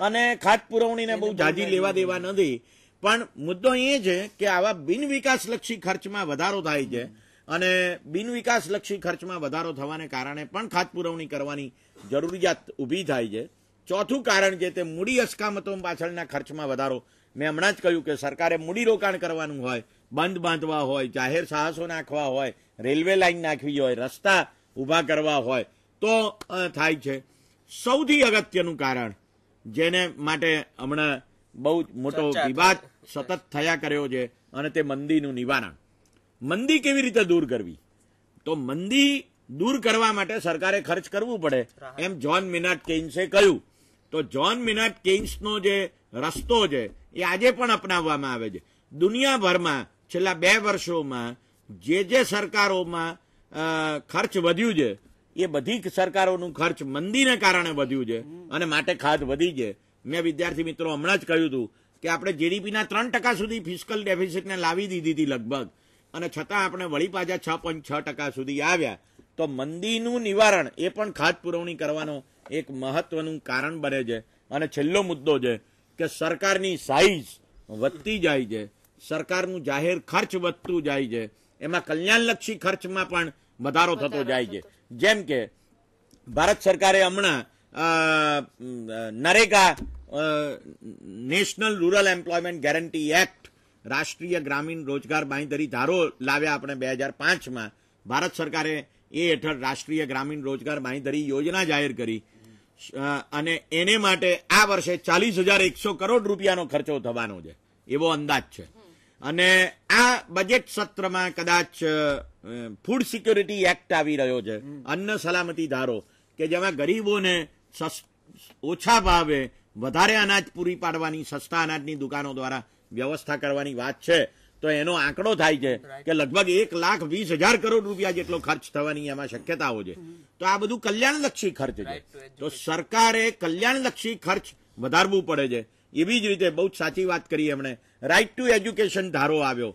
અને ખાત પુરવણીને બહુ જાજી લેવા દેવા નથી પણ મુદ્દો એ છે કે આવા બિન વિકાસલક્ષી ખર્ચમાં વધારો થાય છે અને બિનવિકાસલક્ષી ખર્ચમાં વધારો થવાને કારણે પણ ખાત પુરવણી કરવાની જરૂરિયાત ઊભી થાય છે ચોથું કારણ જે તે મૂડી અસ્કામતો પાછળના ખર્ચમાં વધારો મેં હમણાં જ કહ્યું કે સરકારે મૂડીરોકાણ કરવાનું હોય બંધ બાંધવા હોય જાહેર સાહસો નાખવા હોય રેલવે લાઇન નાખવી હોય રસ્તા ઊભા કરવા હોય તો થાય છે સૌથી અગત્યનું કારણ જેને માટે હમણાં બહુ મોટો વિવાદ સતત થયા કર્યો છે અને તે મંદીનું નિવારણ મંદી કેવી રીતે દૂર કરવી તો મંદી દૂર કરવા માટે સરકારે ખર્ચ કરવું પડે એમ જ્હોન મિનાટ કેઇન્સે કહ્યું તો જ્હોન મિનાટ કેઇન્સનો જે રસ્તો છે એ આજે પણ અપનાવવામાં આવે છે દુનિયાભરમાં છેલ્લા બે વર્ષોમાં જે જે સરકારોમાં ખર્ચ વધ્યું છે એ બધી સરકારોનું ખર્ચ મંદીને કારણે વધ્યું છે અને માટે ખાધ વધી છે મેં વિદ્યાર્થી મિત્રો હમણાં જ કહ્યું હતું કે આપણે જીડીપીના ત્રણ ટકા સુધી ફિસ્કલ ડેફિસિટને લાવી દીધી હતી લગભગ અને છતાં આપણે વળી પાછા છ પોઈન્ટ છ ટકા સુધી આવ્યા તો મંદીનું નિવારણ એ પણ ખાત પુરવણી કરવાનો એક મહત્વનું કારણ બને છે અને છેલ્લો મુદ્દો છે કે સરકારની સાઇઝ વધતી જાય છે સરકારનું જાહેર ખર્ચ વધતું જાય છે એમાં કલ્યાણલક્ષી ખર્ચમાં પણ વધારો થતો જાય છે જેમ કે ભારત સરકારે હમણાં NREGA national rural employment guarantee act રાષ્ટ્રીય ગ્રામીણ રોજગાર બાંયધરી ધારો લાવ્યા આપણે બે હજાર પાંચમાં ભારત સરકારે એ હેઠળ રાષ્ટ્રીય ગ્રામીણ રોજગાર બાંયધરી યોજના જાહેર કરી અને એને માટે આ વર્ષે ચાલીસ હજાર એકસો કરોડ રૂપિયાનો ખર્ચો થવાનો છે એવો અંદાજ છે અને આ બજેટ સત્રમાં કદાચ ફૂડ સિક્યોરિટી એક્ટ આવી રહ્યો છે અન્ન સલામતી ધારો કે જેમાં ગરીબોને ઓછા ભાવે વધારે અનાજ પૂરી પાડવાની સસ્તા અનાજની દુકાનો દ્વારા વ્યવસ્થા કરવાની વાત છે તો એનો આંકડો થાય છે કે લગભગ એક લાખ વીસ હજાર કરોડ રૂપિયા જેટલો ખર્ચ થવાની એમાં શક્યતાઓ છે તો આ બધું કલ્યાણલક્ષી ખર્ચ છે તો સરકારે કલ્યાણલક્ષી ખર્ચ વધારવું પડે છે એવી જ રીતે બહુ જ સાચી વાત કરી એમણે રાઇટ ટુ એજ્યુકેશન ધારો આવ્યો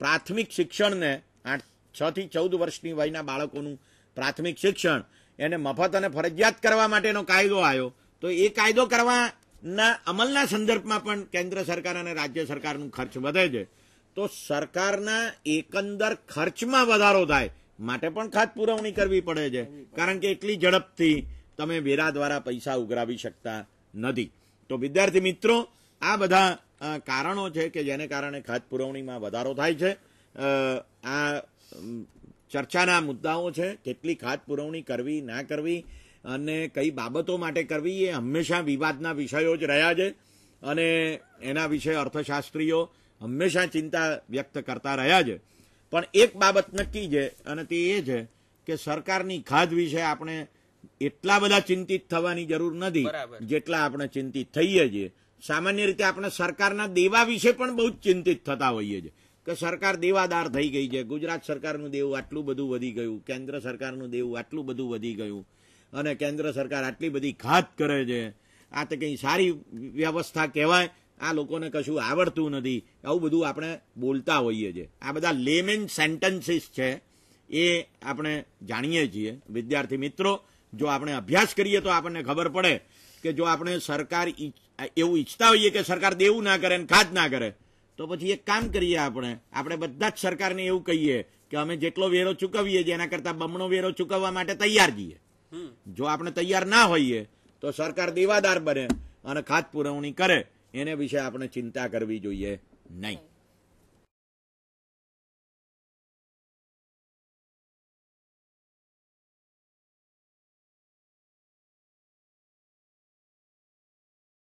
પ્રાથમિક શિક્ષણને આઠ છ થી ચૌદ વર્ષની વયના બાળકોનું પ્રાથમિક શિક્ષણ એને મફત અને ફરજિયાત કરવા માટેનો કાયદો આવ્યો તો એ કાયદો કરવા ના અમલના સંદર્ભમાં પણ કેન્દ્ર સરકાર અને રાજ્ય સરકારનું ખર્ચ વધે છે તો સરકારના એકંદર ખર્ચમાં વધારો થાય માટે પણ ખાત પુરવણી કરવી પડે છે કારણ કે એટલી ઝડપથી તમે વેરા દ્વારા પૈસા ઉઘરાવી શકતા નથી તો વિદ્યાર્થી મિત્રો આ બધા કારણો છે કે જેને કારણે ખાત પુરવણીમાં વધારો થાય છે આ ચર્ચાના મુદ્દાઓ છે કેટલી ખાત પુરવણી કરવી ના કરવી અને કઈ બાબતો માટે કરવી એ હંમેશા વિવાદના વિષયો જ રહ્યા છે અને એના વિશે અર્થશાસ્ત્રીઓ હંમેશા ચિંતા વ્યક્ત કરતા રહ્યા છે પણ એક બાબત નક્કી છે અને તે એ છે કે સરકારની ખાધ વિશે આપણે એટલા બધા ચિંતિત થવાની જરૂર નથી જેટલા આપણે ચિંતિત થઈએ છીએ સામાન્ય રીતે આપણે સરકારના દેવા વિશે પણ બહુ જ ચિંતિત થતા હોઈએ છીએ કે સરકાર દેવાદાર થઈ ગઈ છે ગુજરાત સરકારનું દેવું આટલું બધું વધી ગયું કેન્દ્ર સરકારનું દેવું આટલું બધું વધી ગયું અને કેન્દ્ર સરકાર આટલી બધી ઘાત કરે છે આ તો કંઈ સારી વ્યવસ્થા કહેવાય આ લોકોને કશું આવડતું નથી આવું બધું આપણે બોલતા હોઈએ છીએ આ બધા લેમેન સેન્ટન્સીસ છે એ આપણે જાણીએ છીએ વિદ્યાર્થી મિત્રો જો આપણે અભ્યાસ કરીએ તો આપણને ખબર પડે કે જો આપણે સરકાર એવું ઈચ્છતા હોઈએ કે સરકાર દેવું ના કરે ને ખાત ના કરે તો પછી એક કામ કરીએ આપણે આપણે બધા જ સરકારને એવું કહીએ કે અમે જેટલો વેરો ચૂકવીએ છીએ એના કરતાં બમણો વેરો ચૂકવવા માટે તૈયાર છીએ જો આપણે તૈયાર ના હોઈએ તો સરકાર દેવાદાર બને અને ખાત પુરવણી કરે એને વિશે આપણે ચિંતા કરવી જોઈએ નહીં